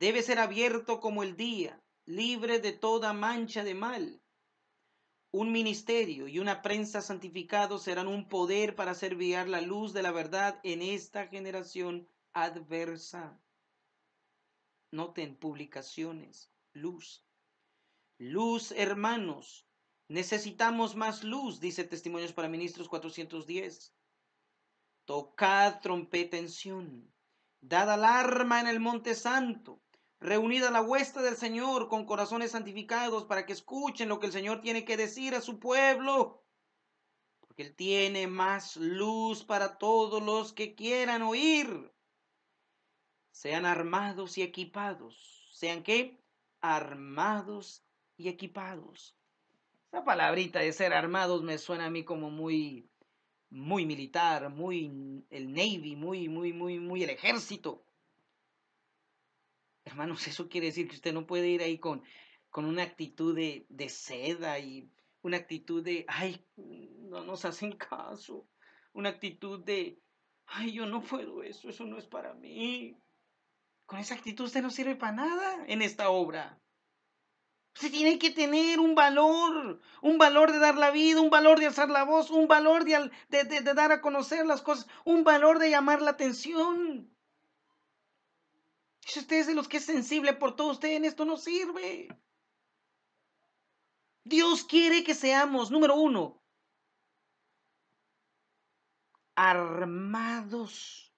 Speaker 1: Debe ser abierto como el día, libre de toda mancha de mal. Un ministerio y una prensa santificados serán un poder para hacer la luz de la verdad en esta generación adversa. Noten publicaciones, luz. Luz, hermanos, Necesitamos más luz, dice Testimonios para Ministros 410. Tocad trompeta en dad alarma en el Monte Santo, reunida la huesta del Señor con corazones santificados para que escuchen lo que el Señor tiene que decir a su pueblo, porque Él tiene más luz para todos los que quieran oír. Sean armados y equipados. ¿Sean qué? Armados y equipados. La palabrita de ser armados me suena a mí como muy, muy militar, muy el Navy, muy, muy, muy, muy el ejército. Hermanos, eso quiere decir que usted no puede ir ahí con, con una actitud de, de seda y una actitud de, ay, no nos hacen caso, una actitud de, ay, yo no puedo eso, eso no es para mí. Con esa actitud usted no sirve para nada en esta obra. Se tiene que tener un valor, un valor de dar la vida, un valor de alzar la voz, un valor de, dar a conocer las cosas, un valor de llamar la atención. Si usted es de los que es sensible por todo, usted en esto no sirve. Dios quiere que seamos, número uno, armados.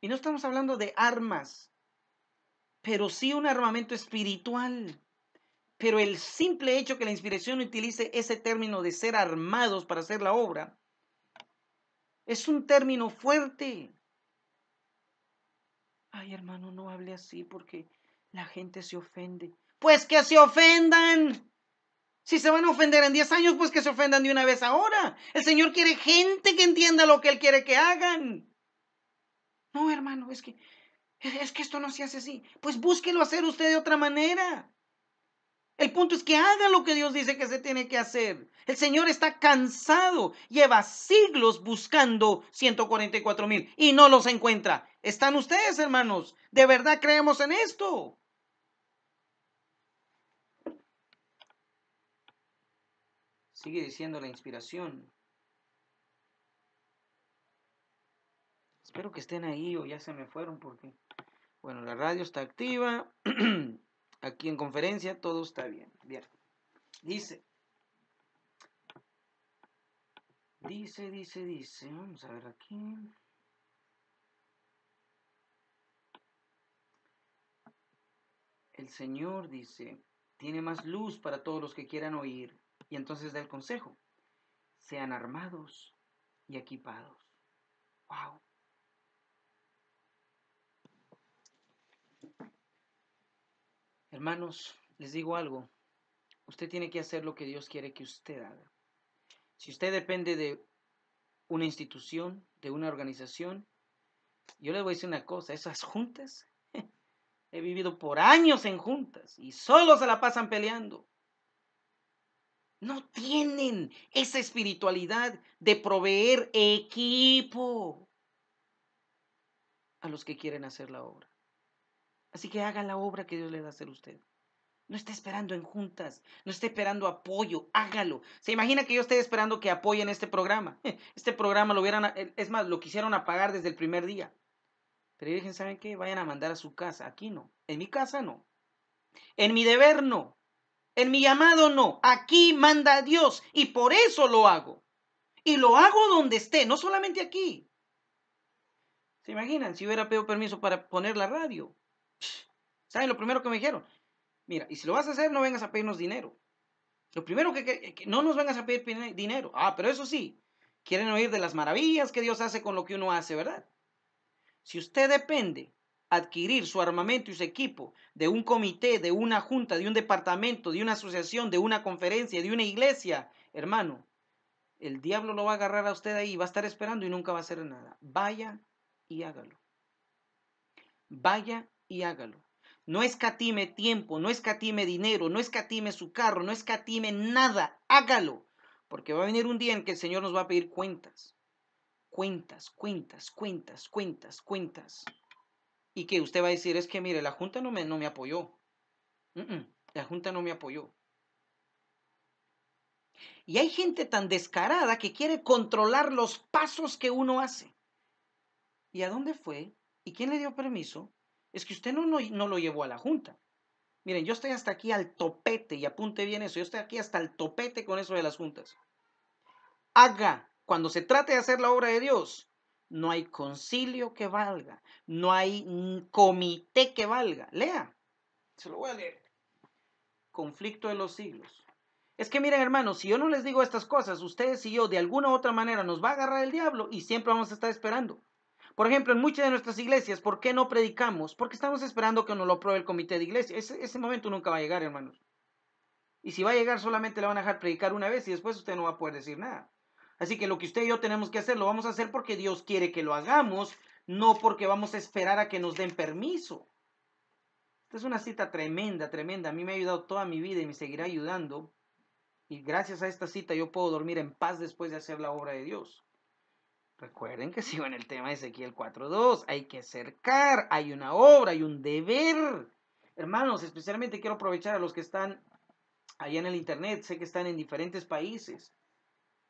Speaker 1: Y no estamos hablando de armas, pero sí un armamento espiritual. Pero el simple hecho que la inspiración utilice ese término de ser armados para hacer la obra es un término fuerte. Ay, hermano, no hable así porque la gente se ofende. Pues que se ofendan. Si se van a ofender en 10 años, pues que se ofendan de una vez ahora. El Señor quiere gente que entienda lo que Él quiere que hagan. No, hermano, es que es que esto no se hace así. Pues búsquelo hacer usted de otra manera. El punto es que haga lo que Dios dice que se tiene que hacer. El Señor está cansado, lleva siglos buscando 144 mil y no los encuentra. ¿Están ustedes, hermanos? ¿De verdad creemos en esto? Sigue diciendo la inspiración. Espero que estén ahí o ya se me fueron porque... Bueno, la radio está activa. Aquí en conferencia todo está bien. Bien. Dice. Dice, dice, dice. Vamos a ver aquí. El Señor dice, tiene más luz para todos los que quieran oír. Y entonces da el consejo. Sean armados y equipados. ¡Wow! Hermanos, les digo algo. Usted tiene que hacer lo que Dios quiere que usted haga. Si usted depende de una institución, de una organización, yo les voy a decir una cosa, esas juntas, he vivido por años en juntas y solo se la pasan peleando. No tienen esa espiritualidad de proveer equipo a los que quieren hacer la obra. Así que haga la obra que Dios le da a hacer usted. No esté esperando en juntas, no esté esperando apoyo, hágalo. Se imagina que yo esté esperando que apoyen este programa. Este programa lo hubieran, eh, es más, lo quisieron apagar desde el primer día. Pero virgen ¿saben qué? Vayan a mandar a su casa. Aquí no. En mi casa no. En mi deber no. En mi llamado no. Aquí manda Dios y por eso lo hago. Y lo hago donde esté, no solamente aquí. ¿Se imaginan? Si hubiera pedido permiso para poner la radio, ¿Saben lo primero que me dijeron? Mira, y si lo vas a hacer, no vengas a pedirnos dinero. Lo primero que, no nos vengas a pedir dinero. Ah, pero eso sí, quieren oír de las maravillas que Dios hace con lo que uno hace, ¿verdad? Si usted depende adquirir su armamento y su equipo de un comité, de una junta, de un departamento, de una asociación, de una conferencia, de una iglesia, hermano, el diablo lo va a agarrar a usted ahí, va a estar esperando y nunca va a hacer nada. Vaya y hágalo. Vaya y hágalo. No escatime tiempo, no escatime dinero, no escatime su carro, no escatime nada, hágalo. Porque va a venir un día en que el Señor nos va a pedir cuentas. Cuentas, cuentas, cuentas, cuentas, cuentas. Y que usted va a decir, es que mire, la Junta no me, no me apoyó. la Junta no me apoyó. Y hay gente tan descarada que quiere controlar los pasos que uno hace. ¿Y a dónde fue? ¿Y quién le dio permiso? Es que usted no, no, lo llevó a la Junta. Miren, yo estoy hasta aquí al topete, y apunte bien eso, yo estoy aquí hasta el topete con eso de las juntas. Haga, cuando se trate de hacer la obra de Dios, no hay concilio que valga, no hay comité que valga. Lea, se lo voy a leer. Conflicto de los siglos. Es que miren, hermanos, si yo no les digo estas cosas, ustedes y yo de alguna u otra manera nos va a agarrar el diablo y siempre vamos a estar esperando. Por ejemplo, en muchas de nuestras iglesias, ¿por qué no predicamos? Porque estamos esperando que nos lo apruebe el comité de iglesia. Ese, momento nunca va a llegar, hermanos. Y si va a llegar, solamente le van a dejar predicar una vez y después usted no va a poder decir nada. Así que lo que usted y yo tenemos que hacer, lo vamos a hacer porque Dios quiere que lo hagamos, no porque vamos a esperar a que nos den permiso. Esta es una cita tremenda, tremenda. A mí me ha ayudado toda mi vida y me seguirá ayudando. Y gracias a esta cita yo puedo dormir en paz después de hacer la obra de Dios. Recuerden que sigo en el tema de Ezequiel 4.2. Hay que acercar, hay una obra, hay un deber. Hermanos, especialmente quiero aprovechar a los que están allá en el Internet. Sé que están en diferentes países.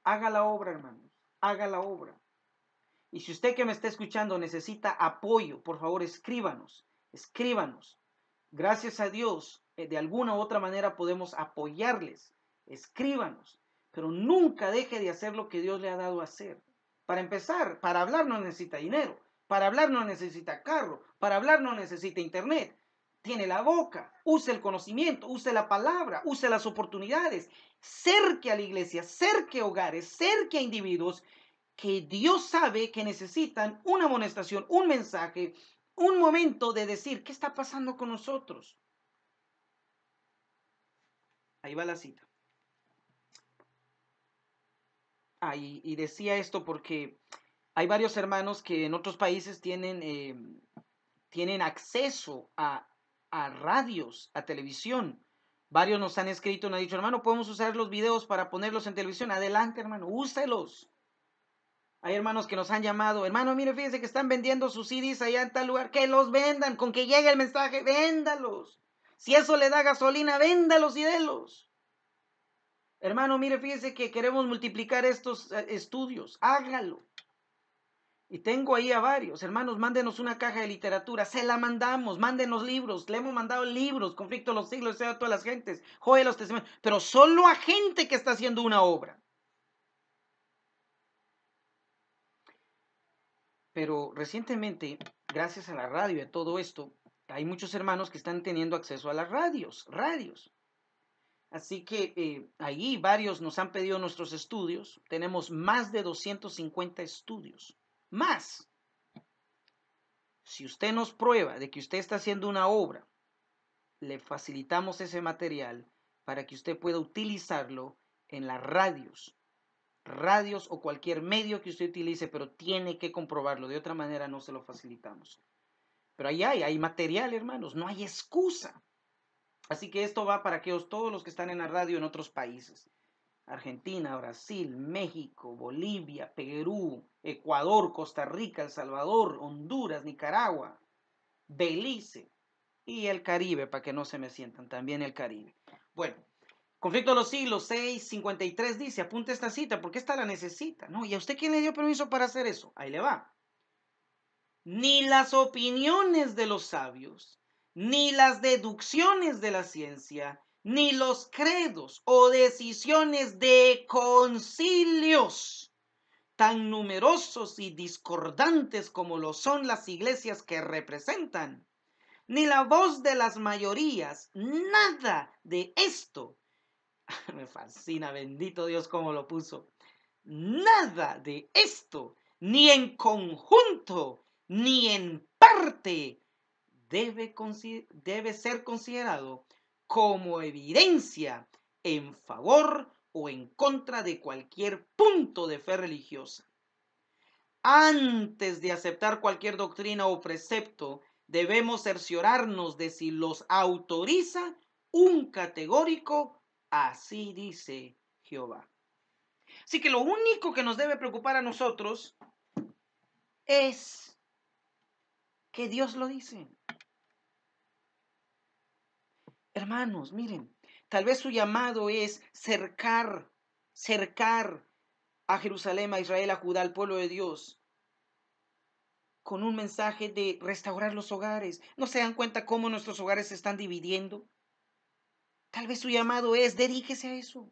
Speaker 1: Haga la obra, hermanos. Haga la obra. Y si usted que me está escuchando necesita apoyo, por favor escríbanos. Escríbanos. Gracias a Dios, eh, de alguna u otra manera podemos apoyarles. Escríbanos. Pero nunca deje de hacer lo que Dios le ha dado a hacer. Para empezar, para hablar no necesita dinero, para hablar no necesita carro, para hablar no necesita internet. Tiene la boca, use el conocimiento, use la palabra, use las oportunidades, cerque a la iglesia, cerque a hogares, cerque a individuos que Dios sabe que necesitan una amonestación, un mensaje, un momento de decir, ¿qué está pasando con nosotros? Ahí va la cita. Ah, y, decía esto porque hay varios hermanos que en otros países tienen, em, tienen acceso a, a radios, a televisión. Varios nos han escrito, nos han dicho, hermano, podemos usar los videos para ponerlos en televisión. Adelante, hermano, úselos. Hay hermanos que nos han llamado, hermano, mire, fíjense que están vendiendo sus CDs allá en tal lugar. Que los vendan, con que llegue el mensaje, véndalos. Si eso le da gasolina, véndalos y délos. Hermano, mire, fíjese que queremos multiplicar estos eh, estudios. Hágalo. Y tengo ahí a varios. Hermanos, mándenos una caja de literatura. Se la mandamos. Mándenos libros. Le hemos mandado libros. Conflicto de los siglos. Sea a todas las gentes. Joder, los testimonios. Pero solo a gente que está haciendo una obra. Pero recientemente, gracias a la radio y a todo esto, hay muchos hermanos que están teniendo acceso a las radios. Radios. Así que eh, ahí varios nos han pedido nuestros estudios. Tenemos más de 250 estudios. Más. Si usted nos prueba de que usted está haciendo una obra, le facilitamos ese material para que usted pueda utilizarlo en las radios. Radios o cualquier medio que usted utilice, pero tiene que comprobarlo. De otra manera no se lo facilitamos. Pero ahí hay, hay material, hermanos. No hay excusa. Así que esto va para aquellos todos los que están en la radio en otros países. Argentina, Brasil, México, Bolivia, Perú, Ecuador, Costa Rica, El Salvador, Honduras, Nicaragua, Belice y el Caribe, para que no se me sientan, también el Caribe. Bueno, Conflicto de los Siglos 653 dice, apunte esta cita porque esta la necesita. No, ¿y a usted quién le dio permiso para hacer eso? Ahí le va. Ni las opiniones de los sabios, ni las deducciones de la ciencia, ni los credos o decisiones de concilios tan numerosos y discordantes como lo son las iglesias que representan, ni la voz de las mayorías, nada de esto. Me fascina, bendito Dios, cómo lo puso. Nada de esto, ni en conjunto, ni en parte, debe, ser considerado como evidencia en favor o en contra de cualquier punto de fe religiosa. Antes de aceptar cualquier doctrina o precepto, debemos cerciorarnos de si los autoriza un categórico, así dice Jehová. Así que lo único que nos debe preocupar a nosotros es que Dios lo dice. Hermanos, miren, tal vez su llamado es cercar, cercar a Jerusalén, a Israel, a Judá, al pueblo de Dios, con un mensaje de restaurar los hogares. ¿No se dan cuenta cómo nuestros hogares se están dividiendo? Tal vez su llamado es, dedíquese a eso.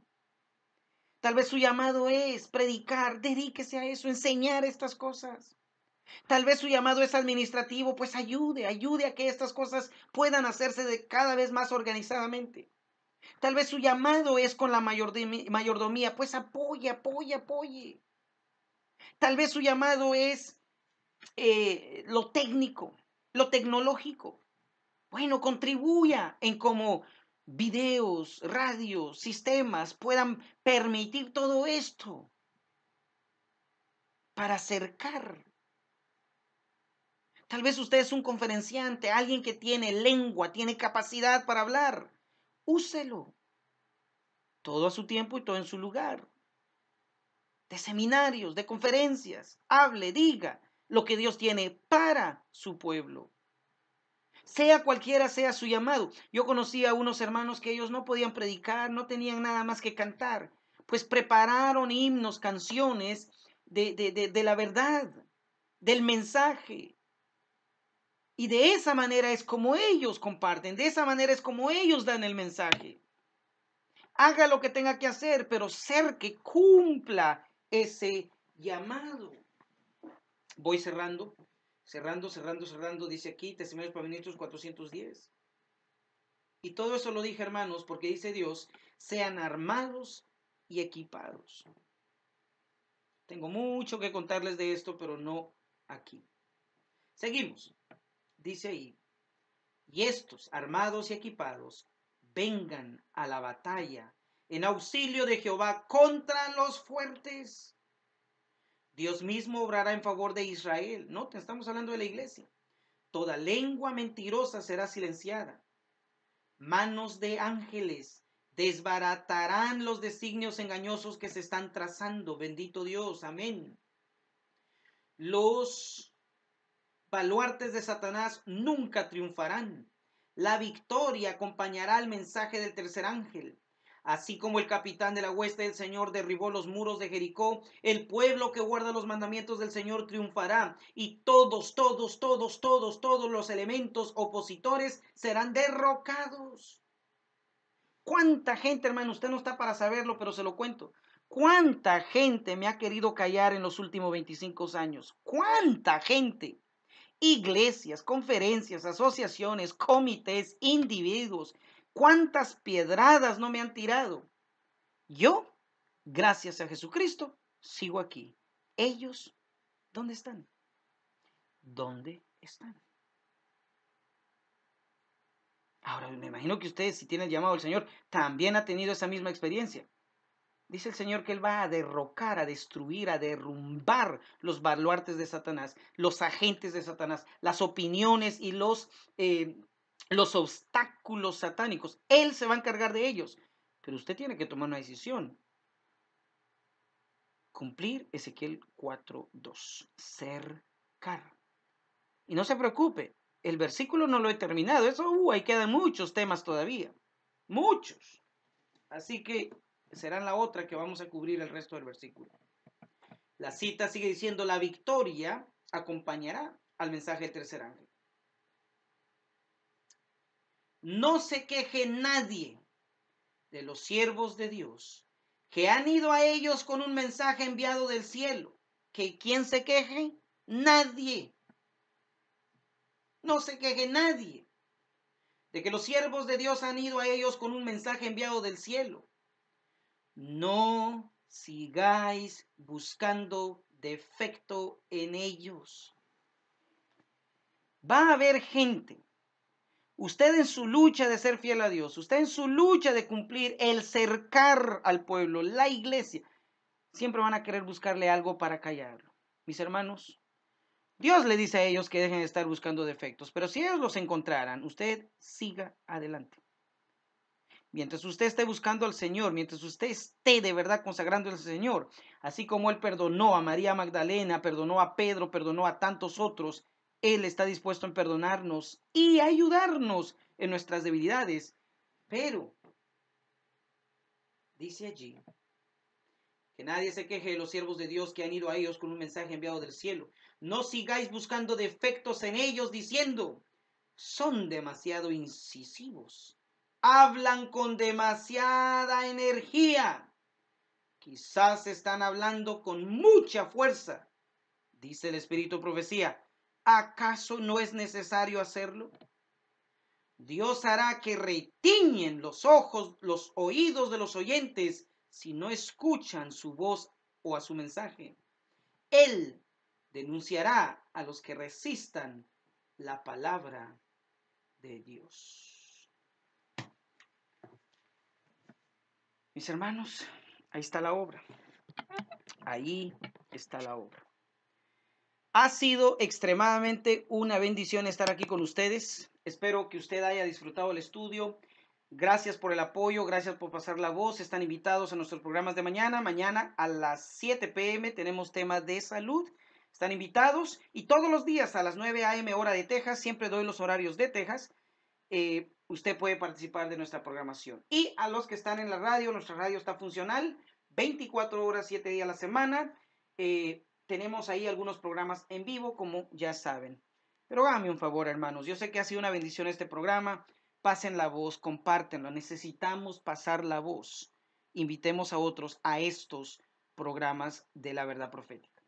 Speaker 1: Tal vez su llamado es predicar, dedíquese a eso, enseñar estas cosas. Tal vez su llamado es administrativo, pues ayude, ayude a que estas cosas puedan hacerse de cada vez más organizadamente. Tal vez su llamado es con la mayordomía, pues apoye, apoye, apoye. Tal vez su llamado es eh, lo técnico, lo tecnológico. Bueno, contribuya en cómo videos, radios, sistemas puedan permitir todo esto para acercar Tal vez usted es un conferenciante, alguien que tiene lengua, tiene capacidad para hablar. Úselo. Todo a su tiempo y todo en su lugar. De seminarios, de conferencias. Hable, diga lo que Dios tiene para su pueblo. Sea cualquiera sea su llamado. Yo conocí a unos hermanos que ellos no podían predicar, no tenían nada más que cantar. Pues prepararon himnos, canciones de, de la verdad, del mensaje y de esa manera es como ellos comparten, de esa manera es como ellos dan el mensaje. Haga lo que tenga que hacer, pero ser que cumpla ese llamado. Voy cerrando, cerrando, cerrando, cerrando, dice aquí, Testimonio para 410. Y todo eso lo dije, hermanos, porque dice Dios, sean armados y equipados. Tengo mucho que contarles de esto, pero no aquí. Seguimos dice ahí, y estos armados y equipados vengan a la batalla en auxilio de Jehová contra los fuertes. Dios mismo obrará en favor de Israel. No, te estamos hablando de la iglesia. Toda lengua mentirosa será silenciada. Manos de ángeles desbaratarán los designios engañosos que se están trazando. Bendito Dios, amén. Los baluartes de Satanás nunca triunfarán. La victoria acompañará al mensaje del tercer ángel. Así como el capitán de la hueste del Señor derribó los muros de Jericó, el pueblo que guarda los mandamientos del Señor triunfará y todos, todos, todos, todos, todos los elementos opositores serán derrocados. ¿Cuánta gente, hermano? Usted no está para saberlo, pero se lo cuento. ¿Cuánta gente me ha querido callar en los últimos 25 años? ¿Cuánta gente? iglesias, conferencias, asociaciones, comités, individuos. ¿Cuántas piedradas no me han tirado? Yo, gracias a Jesucristo, sigo aquí. Ellos, ¿dónde están? ¿Dónde están? Ahora, me imagino que ustedes, si tienen llamado al Señor, también han tenido esa misma experiencia. Dice el Señor que Él va a derrocar, a destruir, a derrumbar los baluartes de Satanás, los agentes de Satanás, las opiniones y los, eh, los obstáculos satánicos. Él se va a encargar de ellos. Pero usted tiene que tomar una decisión. Cumplir Ezequiel 4.2. Cercar. Y no se preocupe, el versículo no lo he terminado. Eso, uh, ahí quedan muchos temas todavía. Muchos. Así que será la otra que vamos a cubrir el resto del versículo. La cita sigue diciendo, la victoria acompañará al mensaje del tercer ángel. No se queje nadie de los siervos de Dios que han ido a ellos con un mensaje enviado del cielo. ¿Que quién se queje? Nadie. No se queje nadie de que los siervos de Dios han ido a ellos con un mensaje enviado del cielo. No sigáis buscando defecto en ellos. Va a haber gente. Usted en su lucha de ser fiel a Dios, usted en su lucha de cumplir el cercar al pueblo, la iglesia, siempre van a querer buscarle algo para callarlo. Mis hermanos, Dios le dice a ellos que dejen de estar buscando defectos, pero si ellos los encontraran, usted siga adelante. Mientras usted esté buscando al Señor, mientras usted esté de verdad consagrando al Señor, así como Él perdonó a María Magdalena, perdonó a Pedro, perdonó a tantos otros, Él está dispuesto en perdonarnos y ayudarnos en nuestras debilidades. Pero, dice allí, que nadie se queje de los siervos de Dios que han ido a ellos con un mensaje enviado del cielo. No sigáis buscando defectos en ellos diciendo, son demasiado incisivos hablan con demasiada energía. Quizás están hablando con mucha fuerza, dice el Espíritu Profecía. ¿Acaso no es necesario hacerlo? Dios hará que retiñen los ojos, los oídos de los oyentes si no escuchan su voz o a su mensaje. Él denunciará a los que resistan la palabra de Dios. Mis hermanos, ahí está la obra. Ahí está la obra. Ha sido extremadamente una bendición estar aquí con ustedes. Espero que usted haya disfrutado el estudio. Gracias por el apoyo, gracias por pasar la voz. Están invitados a nuestros programas de mañana. Mañana a las 7 pm tenemos temas de salud. Están invitados y todos los días a las 9 am hora de Texas, siempre doy los horarios de Texas. Eh, usted puede participar de nuestra programación. Y a los que están en la radio, nuestra radio está funcional 24 horas, 7 días a la semana. Eh, tenemos ahí algunos programas en vivo, como ya saben. Pero hágame un favor, hermanos. Yo sé que ha sido una bendición este programa. Pasen la voz, compártenlo. Necesitamos pasar la voz. Invitemos a otros a estos programas de la verdad profética.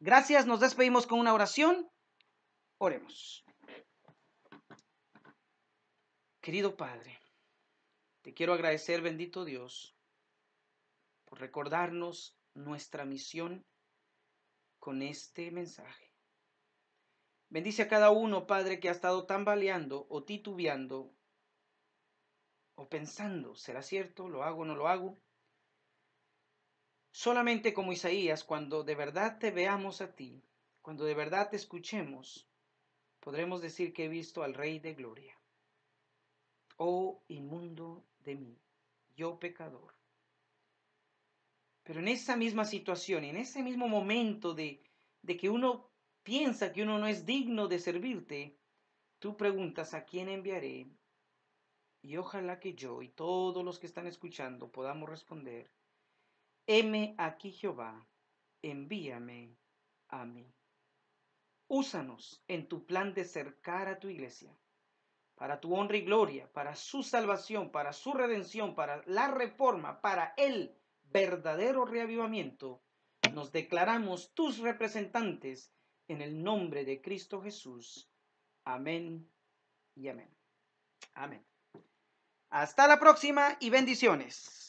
Speaker 1: Gracias, nos despedimos con una oración. Oremos. Querido Padre, te quiero agradecer, bendito Dios, por recordarnos nuestra misión con este mensaje. Bendice a cada uno, Padre, que ha estado tambaleando o titubeando o pensando, ¿será cierto? ¿Lo hago o no lo hago? Solamente como Isaías, cuando de verdad te veamos a ti, cuando de verdad te escuchemos, podremos decir que he visto al Rey de Gloria oh inmundo de mí, yo pecador. Pero en esa misma situación, en ese mismo momento de, de que uno piensa que uno no es digno de servirte, tú preguntas a quién enviaré. Y ojalá que yo y todos los que están escuchando podamos responder, heme aquí Jehová, envíame a mí. Úsanos en tu plan de cercar a tu iglesia para tu honra y gloria, para su salvación, para su redención, para la reforma, para el verdadero reavivamiento, nos declaramos tus representantes en el nombre de Cristo Jesús. Amén y amén. Amén. Hasta la próxima y bendiciones.